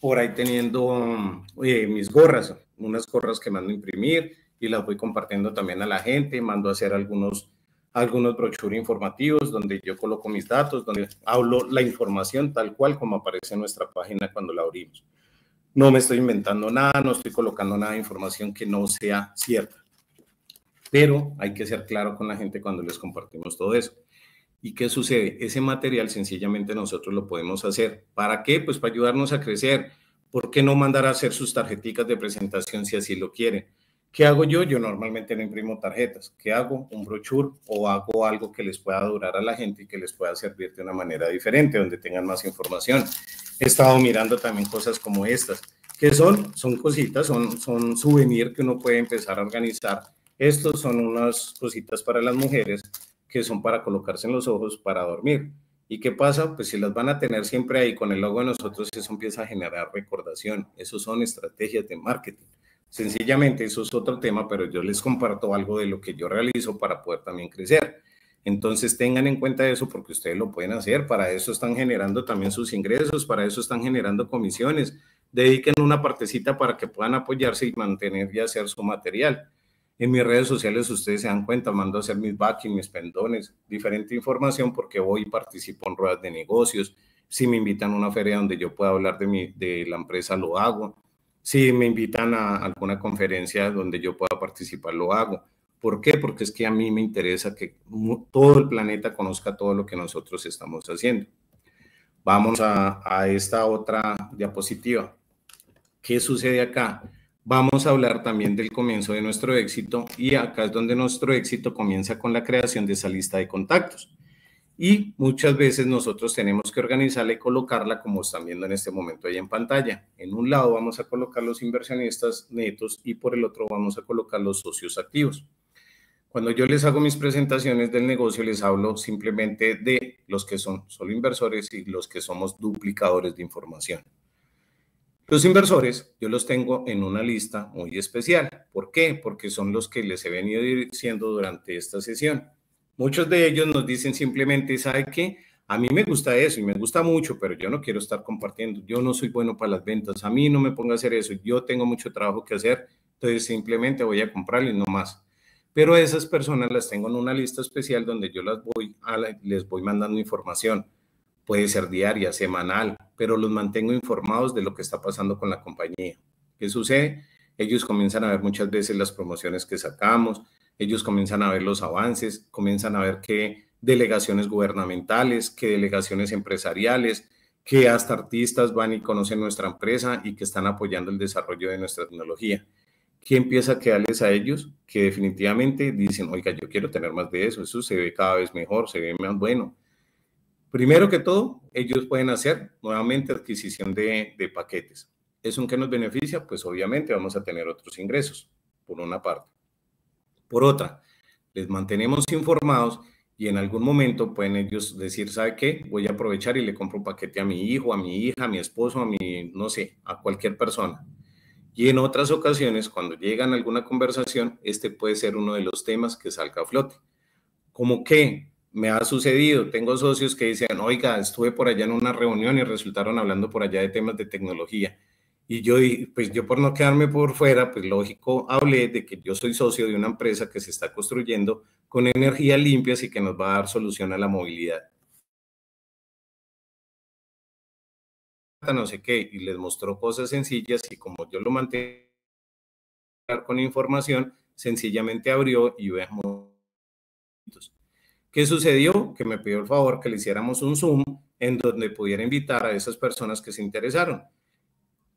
por ahí teniendo eh, mis gorras, unas gorras que mando a imprimir y las voy compartiendo también a la gente, mando a hacer algunos algunos brochures informativos donde yo coloco mis datos, donde hablo la información tal cual como aparece en nuestra página cuando la abrimos. No me estoy inventando nada, no estoy colocando nada de información que no sea cierta. Pero hay que ser claro con la gente cuando les compartimos todo eso. ¿Y qué sucede? Ese material sencillamente nosotros lo podemos hacer. ¿Para qué? Pues para ayudarnos a crecer. ¿Por qué no mandar a hacer sus tarjeticas de presentación si así lo quieren? ¿Qué hago yo? Yo normalmente no imprimo tarjetas. ¿Qué hago? Un brochure o hago algo que les pueda durar a la gente y que les pueda servir de una manera diferente, donde tengan más información. He estado mirando también cosas como estas. ¿Qué son? Son cositas, son, son souvenir que uno puede empezar a organizar. Estos son unas cositas para las mujeres que son para colocarse en los ojos para dormir. ¿Y qué pasa? Pues si las van a tener siempre ahí con el logo de nosotros, eso empieza a generar recordación. Eso son estrategias de marketing. Sencillamente, eso es otro tema, pero yo les comparto algo de lo que yo realizo para poder también crecer. Entonces tengan en cuenta eso porque ustedes lo pueden hacer, para eso están generando también sus ingresos, para eso están generando comisiones, dediquen una partecita para que puedan apoyarse y mantener y hacer su material. En mis redes sociales ustedes se dan cuenta, mando a hacer mis backing, mis pendones, diferente información porque voy y participo en ruedas de negocios, si me invitan a una feria donde yo pueda hablar de, mi, de la empresa lo hago, si me invitan a alguna conferencia donde yo pueda participar, lo hago. ¿Por qué? Porque es que a mí me interesa que todo el planeta conozca todo lo que nosotros estamos haciendo. Vamos a, a esta otra diapositiva. ¿Qué sucede acá? Vamos a hablar también del comienzo de nuestro éxito y acá es donde nuestro éxito comienza con la creación de esa lista de contactos y muchas veces nosotros tenemos que organizarla y colocarla como están viendo en este momento ahí en pantalla. En un lado vamos a colocar los inversionistas netos y por el otro vamos a colocar los socios activos. Cuando yo les hago mis presentaciones del negocio, les hablo simplemente de los que son solo inversores y los que somos duplicadores de información. Los inversores yo los tengo en una lista muy especial. ¿Por qué? Porque son los que les he venido diciendo durante esta sesión Muchos de ellos nos dicen simplemente, ¿sabe qué? A mí me gusta eso y me gusta mucho, pero yo no quiero estar compartiendo. Yo no soy bueno para las ventas. A mí no me ponga a hacer eso. Yo tengo mucho trabajo que hacer. Entonces simplemente voy a comprarle no más. Pero a esas personas las tengo en una lista especial donde yo las voy les voy mandando información. Puede ser diaria, semanal, pero los mantengo informados de lo que está pasando con la compañía. ¿Qué sucede? Ellos comienzan a ver muchas veces las promociones que sacamos, ellos comienzan a ver los avances, comienzan a ver que delegaciones gubernamentales, que delegaciones empresariales, que hasta artistas van y conocen nuestra empresa y que están apoyando el desarrollo de nuestra tecnología. ¿Qué empieza a quedarles a ellos? Que definitivamente dicen, oiga, yo quiero tener más de eso, eso se ve cada vez mejor, se ve más bueno. Primero que todo, ellos pueden hacer nuevamente adquisición de, de paquetes. ¿Eso en qué nos beneficia? Pues obviamente vamos a tener otros ingresos, por una parte por otra. Les mantenemos informados y en algún momento pueden ellos decir, ¿sabe qué? Voy a aprovechar y le compro un paquete a mi hijo, a mi hija, a mi esposo, a mi, no sé, a cualquier persona. Y en otras ocasiones, cuando llegan a alguna conversación, este puede ser uno de los temas que salga a flote. Como que me ha sucedido, tengo socios que dicen, oiga, estuve por allá en una reunión y resultaron hablando por allá de temas de tecnología. Y yo, pues yo por no quedarme por fuera, pues lógico, hablé de que yo soy socio de una empresa que se está construyendo con energía limpias y que nos va a dar solución a la movilidad. No sé qué, y les mostró cosas sencillas y como yo lo mantengo con información, sencillamente abrió y vemos. ¿Qué sucedió? Que me pidió el favor que le hiciéramos un Zoom en donde pudiera invitar a esas personas que se interesaron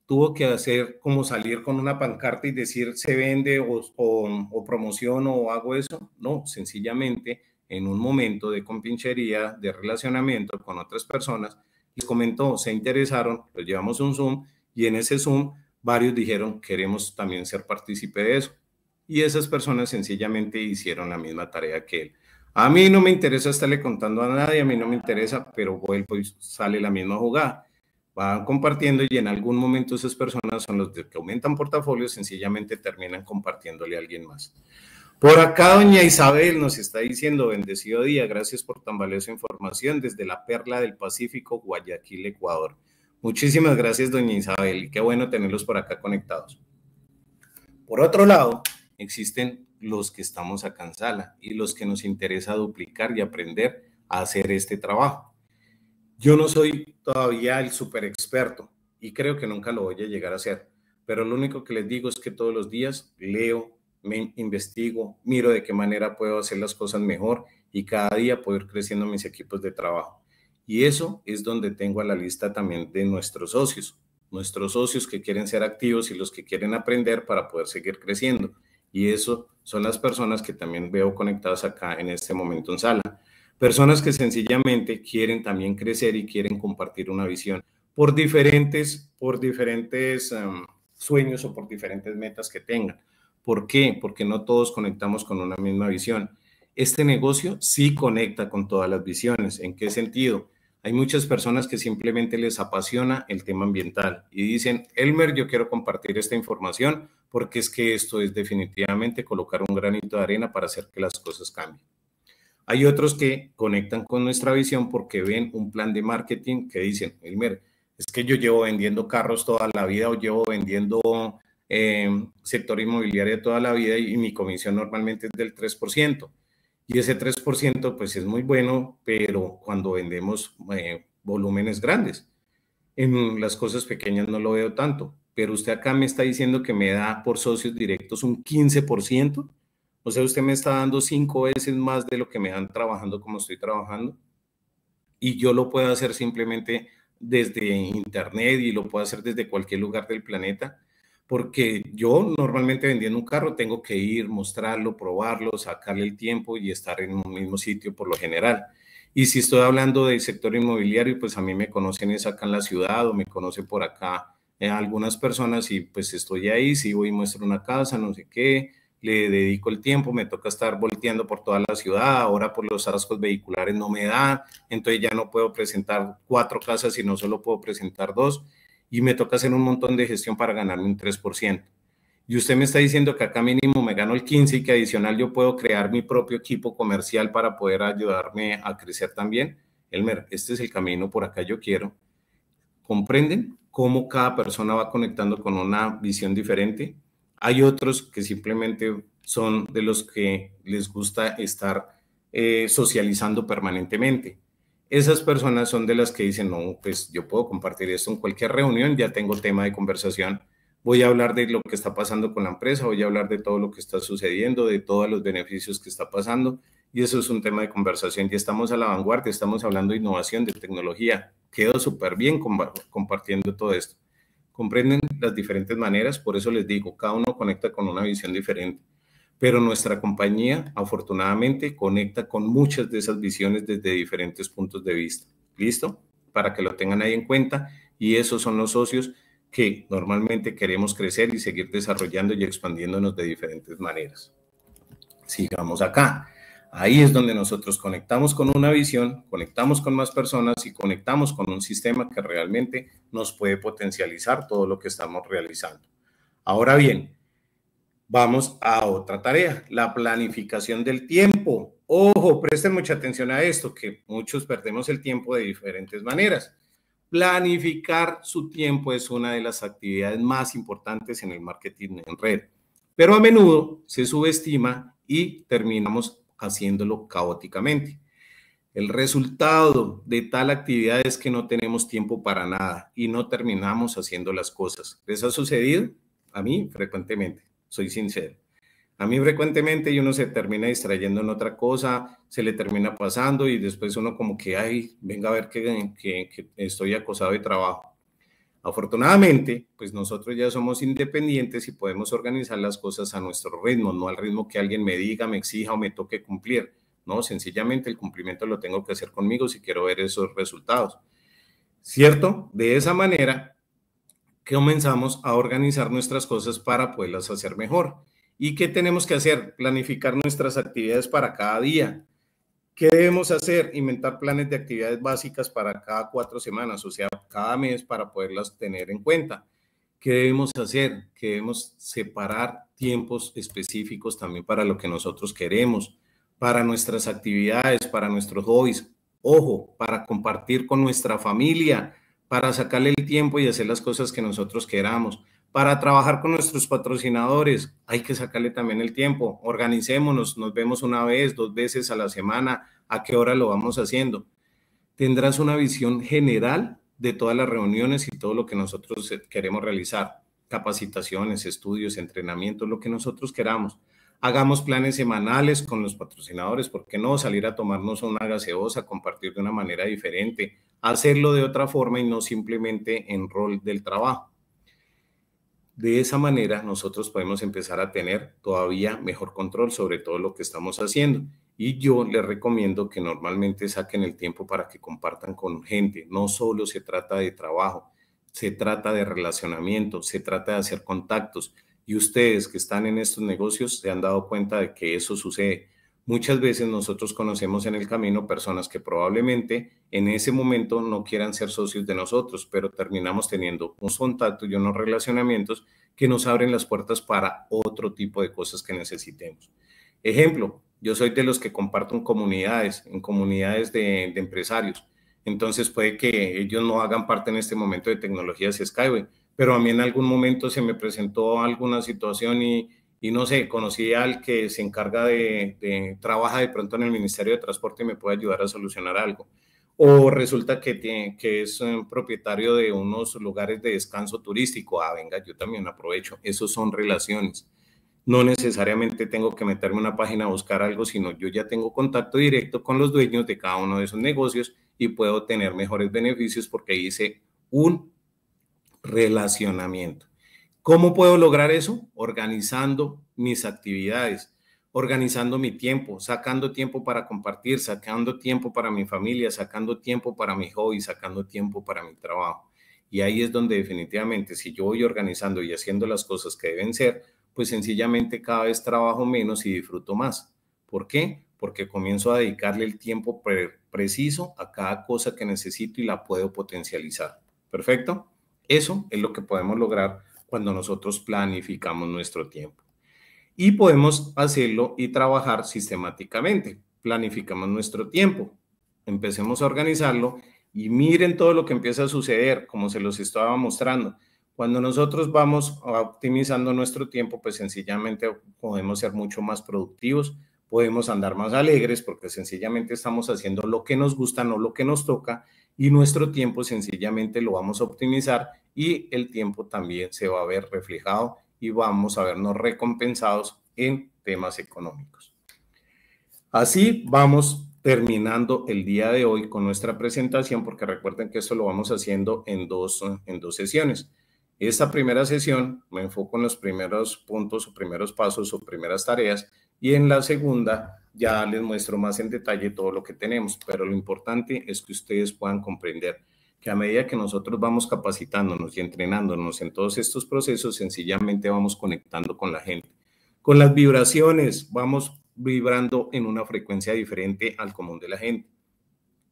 tuvo que hacer como salir con una pancarta y decir se vende o, o, o promociono o hago eso. No, sencillamente en un momento de compinchería, de relacionamiento con otras personas, les comentó, se interesaron, los pues llevamos un Zoom y en ese Zoom varios dijeron queremos también ser partícipe de eso. Y esas personas sencillamente hicieron la misma tarea que él. A mí no me interesa estarle contando a nadie, a mí no me interesa, pero vuelvo y sale la misma jugada van compartiendo y en algún momento esas personas son los que aumentan portafolios, sencillamente terminan compartiéndole a alguien más. Por acá doña Isabel nos está diciendo, bendecido día, gracias por tan valiosa información desde la Perla del Pacífico, Guayaquil, Ecuador. Muchísimas gracias doña Isabel y qué bueno tenerlos por acá conectados. Por otro lado, existen los que estamos a en y los que nos interesa duplicar y aprender a hacer este trabajo. Yo no soy todavía el super experto y creo que nunca lo voy a llegar a ser, pero lo único que les digo es que todos los días leo, me investigo, miro de qué manera puedo hacer las cosas mejor y cada día puedo ir creciendo mis equipos de trabajo. Y eso es donde tengo a la lista también de nuestros socios, nuestros socios que quieren ser activos y los que quieren aprender para poder seguir creciendo. Y eso son las personas que también veo conectadas acá en este momento en sala. Personas que sencillamente quieren también crecer y quieren compartir una visión por diferentes, por diferentes em, sueños o por diferentes metas que tengan. ¿Por qué? Porque no todos conectamos con una misma visión. Este negocio sí conecta con todas las visiones. ¿En qué sentido? Hay muchas personas que simplemente les apasiona el tema ambiental y dicen, Elmer, yo quiero compartir esta información porque es que esto es definitivamente colocar un granito de arena para hacer que las cosas cambien. Hay otros que conectan con nuestra visión porque ven un plan de marketing que dicen, Elmer, es que yo llevo vendiendo carros toda la vida o llevo vendiendo em, sector inmobiliario toda la vida y, mi comisión normalmente es del 3%. Y ese 3% pues es muy bueno, pero cuando vendemos eh, volúmenes grandes, en las cosas pequeñas no lo veo tanto. Pero usted acá me está diciendo que me da por socios directos un 15%. O sea, usted me está dando cinco veces más de lo que me dan trabajando como estoy trabajando. Y yo lo puedo hacer simplemente desde internet y lo puedo hacer desde cualquier lugar del planeta. Porque yo normalmente vendiendo un carro tengo que ir, mostrarlo, probarlo, sacarle el tiempo y estar en un mismo sitio por lo general. Y si estoy hablando del sector inmobiliario, pues a mí me conocen es acá en la ciudad o me conocen por acá eh, algunas personas y pues estoy ahí, si voy y muestro una casa, no sé qué, le dedico el tiempo, me toca estar volteando por toda la ciudad, ahora por los ascos vehiculares no me da, entonces ya no puedo presentar cuatro casas, sino solo puedo presentar dos, y me toca hacer un montón de gestión para ganarme un 3%. Y usted me está diciendo que acá mínimo me gano el 15 y que adicional yo puedo crear mi propio equipo comercial para poder ayudarme a crecer también. Elmer, este es el camino, por acá yo quiero. ¿Comprenden cómo cada persona va conectando con una visión diferente? Hay otros que simplemente son de los que les gusta estar eh, socializando permanentemente. Esas personas son de las que dicen, no, pues yo puedo compartir esto en cualquier reunión, ya tengo tema de conversación, voy a hablar de lo que está pasando con la empresa, voy a hablar de todo lo que está sucediendo, de todos los beneficios que está pasando, y eso es un tema de conversación. Ya estamos a la vanguardia, estamos hablando de innovación, de tecnología. Quedo súper bien compartiendo todo esto comprenden las diferentes maneras, por eso les digo, cada uno conecta con una visión diferente. Pero nuestra compañía, afortunadamente, conecta con muchas de esas visiones desde diferentes puntos de vista. ¿Listo? Para que lo tengan ahí en cuenta. Y esos son los socios que normalmente queremos crecer y seguir desarrollando y expandiéndonos de diferentes maneras. Sigamos acá. Ahí es donde nosotros conectamos con una visión, conectamos con más personas y conectamos con un sistema que realmente nos puede potencializar todo lo que estamos realizando. Ahora bien, vamos a otra tarea, la planificación del tiempo. Ojo, presten mucha atención a esto, que muchos perdemos el tiempo de diferentes maneras. Planificar su tiempo es una de las actividades más importantes en el marketing en red, pero a menudo se subestima y terminamos haciéndolo caóticamente. El resultado de tal actividad es que no tenemos tiempo para nada y no terminamos haciendo las cosas. ¿Eso ha sucedido? A mí frecuentemente, soy sincero. A mí frecuentemente uno se termina distrayendo en otra cosa, se le termina pasando y después uno como que, ay, venga a ver que estoy acosado de trabajo. Afortunadamente, pues nosotros ya somos independientes y podemos organizar las cosas a nuestro ritmo, no al ritmo que alguien me diga, me exija o me toque cumplir. No, sencillamente el cumplimiento lo tengo que hacer conmigo si quiero ver esos resultados. ¿Cierto? De esa manera comenzamos a organizar nuestras cosas para poderlas hacer mejor. ¿Y qué tenemos que hacer? Planificar nuestras actividades para cada día ¿Qué debemos hacer? Inventar planes de actividades básicas para cada cuatro semanas, o sea, cada mes para poderlas tener en cuenta. ¿Qué debemos hacer? Que debemos separar tiempos específicos también para lo que nosotros queremos, para nuestras actividades, para nuestros hobbies. Ojo, para compartir con nuestra familia, para sacarle el tiempo y hacer las cosas que nosotros queramos para trabajar con nuestros patrocinadores hay que sacarle también el tiempo, organicémonos, nos vemos una vez, dos veces a la semana, a qué hora lo vamos haciendo. Tendrás una visión general de todas las reuniones y todo lo que nosotros eh, queremos realizar, capacitaciones, estudios, entrenamientos, lo que nosotros queramos. Hagamos planes semanales con los patrocinadores, ¿por qué no salir a tomarnos una gaseosa, compartir de una manera diferente, hacerlo de otra forma y no simplemente en rol del trabajo? De esa manera nosotros podemos empezar a tener todavía mejor control sobre todo lo que estamos haciendo. Y yo les recomiendo que normalmente saquen el tiempo para que compartan con gente. No solo se trata de trabajo, se trata de relacionamiento, se trata de hacer contactos. Y ustedes que están en estos negocios se han dado cuenta de que eso sucede Muchas veces nosotros conocemos en el camino personas que probablemente en ese momento no quieran ser socios de nosotros, pero terminamos teniendo un contacto y unos relacionamientos que nos abren las puertas para otro tipo de cosas que necesitemos. Ejemplo, yo soy de los que comparto en comunidades, en comunidades de, empresarios. Entonces puede que ellos no hagan parte en este momento de tecnologías Skyway, pero a mí en algún momento se me presentó alguna situación y, y no sé, conocí al que se encarga de, de, trabaja de pronto en el Ministerio de Transporte y me puede ayudar a solucionar algo. O resulta que, tiene, que es propietario de unos lugares de descanso turístico. Ah, venga, yo también aprovecho. Esos son relaciones. No necesariamente tengo que meterme en una página a buscar algo, sino yo ya tengo contacto directo con los dueños de cada uno de esos negocios y puedo tener mejores beneficios porque hice un relacionamiento. ¿Cómo puedo lograr eso? Organizando mis actividades, organizando mi tiempo, sacando tiempo para compartir, sacando tiempo para mi familia, sacando tiempo para mi hobby, sacando tiempo para mi trabajo. Y ahí es donde definitivamente, si yo voy organizando y haciendo las cosas que deben ser, pues sencillamente cada vez trabajo menos y disfruto más. ¿Por qué? Porque comienzo a dedicarle el tiempo preciso a cada cosa que necesito y la puedo potencializar. ¿Perfecto? Eso es lo que podemos lograr cuando nosotros planificamos nuestro tiempo. Y podemos hacerlo y trabajar sistemáticamente. Planificamos nuestro tiempo, empecemos a organizarlo y miren todo lo que empieza a suceder, como se los estaba mostrando. Cuando nosotros vamos optimizando nuestro tiempo, pues sencillamente podemos ser mucho más productivos, podemos andar más alegres porque sencillamente estamos haciendo lo que nos gusta, no lo que nos toca, y nuestro tiempo sencillamente lo vamos a optimizar y el tiempo también se va a ver reflejado y vamos a vernos recompensados en temas económicos. Así vamos terminando el día de hoy con nuestra presentación, porque recuerden que esto lo vamos haciendo en dos, en dos sesiones. Esta primera sesión me enfoco en los primeros puntos o primeros pasos o primeras tareas y en la segunda ya les muestro más en detalle todo lo que tenemos, pero lo importante es que ustedes puedan comprender que a medida que nosotros vamos capacitándonos y entrenándonos en todos estos procesos, sencillamente vamos conectando con la gente. Con las vibraciones vamos vibrando en una frecuencia diferente al común de la gente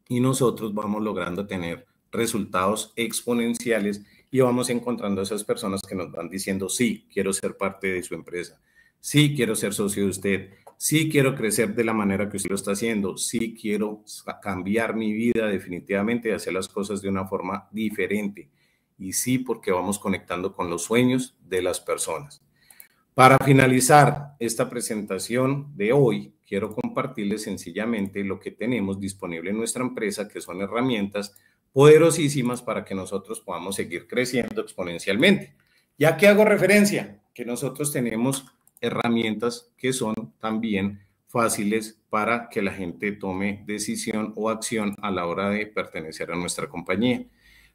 y nosotros vamos logrando tener resultados exponenciales y vamos encontrando a esas personas que nos van diciendo, sí, quiero ser parte de su empresa, sí, quiero ser socio de usted, sí quiero crecer de la manera que usted lo está haciendo, sí quiero cambiar mi vida definitivamente y hacer las cosas de una forma diferente. Y sí, porque vamos conectando con los sueños de las personas. Para finalizar esta presentación de hoy, quiero compartirles sencillamente lo que tenemos disponible en nuestra empresa, que son herramientas poderosísimas para que nosotros podamos seguir creciendo exponencialmente. ¿Ya que hago referencia? Que nosotros tenemos herramientas que son también fáciles para que la gente tome decisión o acción a la hora de pertenecer a nuestra compañía.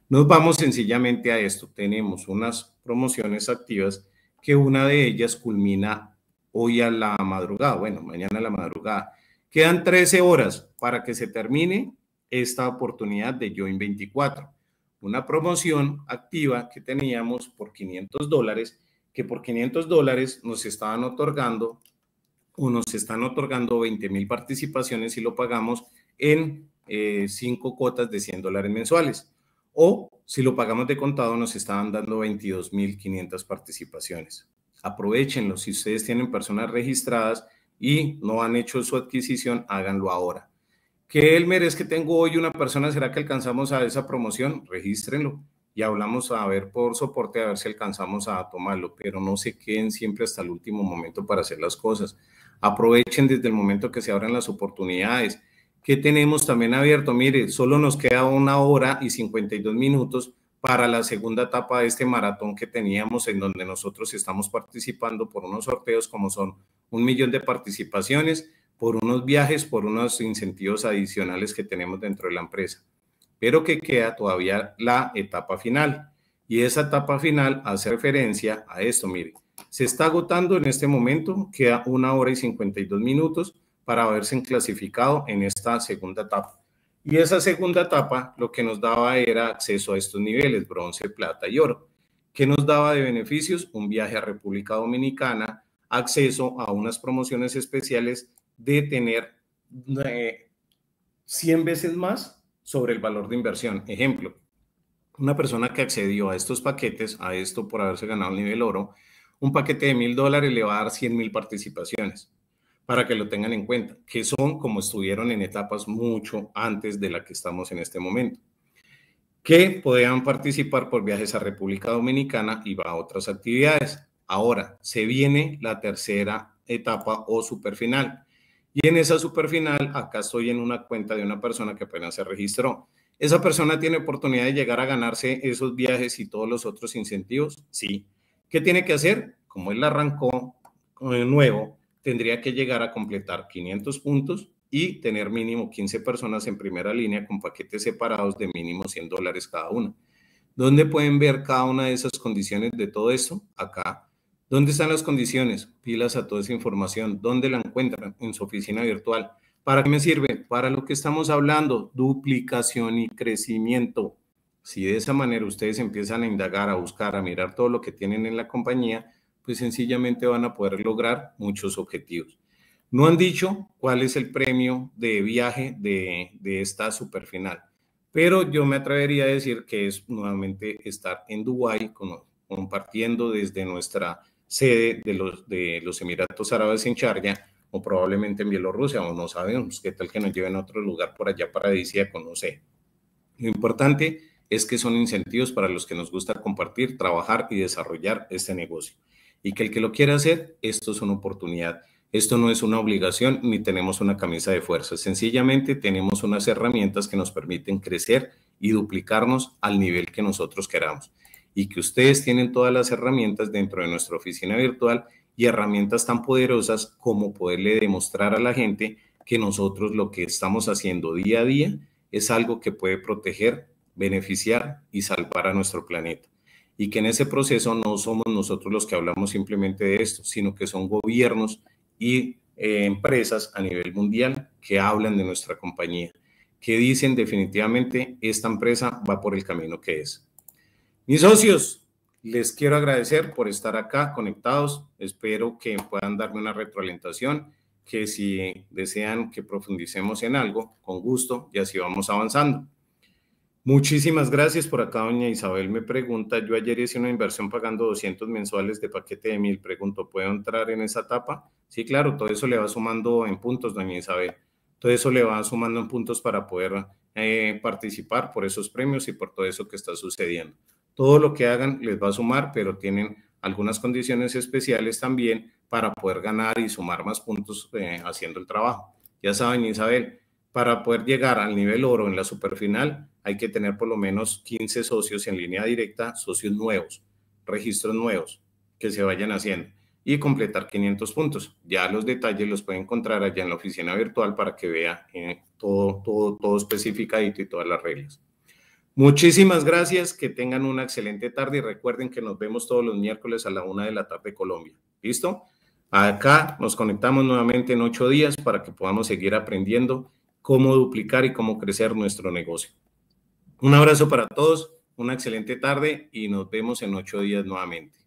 Nos vamos sencillamente a esto. Tenemos unas promociones activas que una de ellas culmina hoy a la madrugada, bueno, mañana a la madrugada. Quedan 13 horas para que se termine esta oportunidad de Join 24, una promoción activa que teníamos por 500 dólares que por 500 dólares nos estaban otorgando o nos están otorgando 20 mil participaciones si lo pagamos en 5 eh, cuotas de 100 dólares mensuales. O si lo pagamos de contado nos estaban dando 22 mil 500 participaciones. Aprovechenlo. Si ustedes tienen personas registradas y no han hecho su adquisición, háganlo ahora. ¿Qué él merez que tengo hoy una persona? ¿Será que alcanzamos a esa promoción? Regístrenlo y hablamos a ver por soporte, a ver si alcanzamos a tomarlo, pero no se queden siempre hasta el último momento para hacer las cosas. Aprovechen desde el momento que se abran las oportunidades. ¿Qué tenemos también abierto? Mire, solo nos queda una hora y 52 minutos para la segunda etapa de este maratón que teníamos en donde nosotros estamos participando por unos sorteos como son un millón de participaciones, por unos viajes, por unos incentivos adicionales que tenemos dentro de la empresa pero que queda todavía la etapa final. Y esa etapa final hace referencia a esto, mire, se está agotando en este momento, queda una hora y 52 minutos para haberse clasificado en esta segunda etapa. Y esa segunda etapa lo que nos daba era acceso a estos niveles, bronce, plata y oro. que nos daba de beneficios? Un viaje a República Dominicana, acceso a unas promociones especiales de tener 100 eh, veces más sobre el valor de inversión. Ejemplo, una persona que accedió a estos paquetes, a esto por haberse ganado el nivel oro, un paquete de mil dólares le va a dar 100 mil participaciones para que lo tengan en cuenta, que son como estuvieron en etapas mucho antes de la que estamos en este momento, que podían participar por viajes a República Dominicana y va a otras actividades. Ahora se viene la tercera etapa o superfinal y en esa superfinal, acá estoy en una cuenta de una persona que apenas se registró. ¿Esa persona tiene oportunidad de llegar a ganarse esos viajes y todos los otros incentivos? Sí. ¿Qué tiene que hacer? Como él arrancó eh, nuevo, tendría que llegar a completar 500 puntos y tener mínimo 15 personas en primera línea con paquetes separados de mínimo 100 dólares cada una. ¿Dónde pueden ver cada una de esas condiciones de todo eso? Acá ¿Dónde están las condiciones? Pilas a toda esa información. ¿Dónde la encuentran? En su oficina virtual. ¿Para qué me sirve? Para lo que estamos hablando, duplicación y crecimiento. Si de esa manera ustedes empiezan a indagar, a buscar, a mirar todo lo que tienen en la compañía, pues sencillamente van a poder lograr muchos objetivos. No han dicho cuál es el premio de viaje de, esta esta superfinal, pero yo me atrevería a decir que es nuevamente estar en Dubái compartiendo desde nuestra sede de los, de los Emiratos Árabes en Sharjah o probablemente en Bielorrusia, o no sabemos, qué tal que nos lleven a otro lugar por allá paradisíaco, no sé. Lo importante es que son incentivos para los que nos gusta compartir, trabajar y desarrollar este negocio. Y que el que lo quiera hacer, esto es una oportunidad. Esto no es una obligación ni tenemos una camisa de fuerza. Sencillamente tenemos unas herramientas que nos permiten crecer y duplicarnos al nivel que nosotros queramos y que ustedes tienen todas las herramientas dentro de nuestra oficina virtual y herramientas tan poderosas como poderle demostrar a la gente que nosotros lo que estamos haciendo día a día es algo que puede proteger, beneficiar y salvar a nuestro planeta. Y que en ese proceso no somos nosotros los que hablamos simplemente de esto, sino que son gobiernos y eh, empresas a nivel mundial que hablan de nuestra compañía, que dicen definitivamente esta empresa va por el camino que es. Mis socios, les quiero agradecer por estar acá conectados. Espero que puedan darme una retroalimentación, que si desean que profundicemos en algo, con gusto, y así vamos avanzando. Muchísimas gracias. Por acá, doña Isabel me pregunta, yo ayer hice una inversión pagando 200 mensuales de paquete de mil. Pregunto, ¿puedo entrar en esa etapa? Sí, claro, todo eso le va sumando en puntos, doña Isabel. Todo eso le va sumando en puntos para poder eh, participar por esos premios y por todo eso que está sucediendo. Todo lo que hagan les va a sumar, pero tienen algunas condiciones especiales también para poder ganar y sumar más puntos eh, haciendo el trabajo. Ya saben, Isabel, para poder llegar al nivel oro en la superfinal hay que tener por lo menos 15 socios en línea directa, socios nuevos, registros nuevos que se vayan haciendo y completar 500 puntos. Ya los detalles los pueden encontrar allá en la oficina virtual para que vea eh, todo, todo, todo especificadito y todas las reglas. Muchísimas gracias, que tengan una excelente tarde y recuerden que nos vemos todos los miércoles a la una de la tarde Colombia. ¿Listo? Acá nos conectamos nuevamente en ocho días para que podamos seguir aprendiendo cómo duplicar y cómo crecer nuestro negocio. Un abrazo para todos, una excelente tarde y nos vemos en ocho días nuevamente.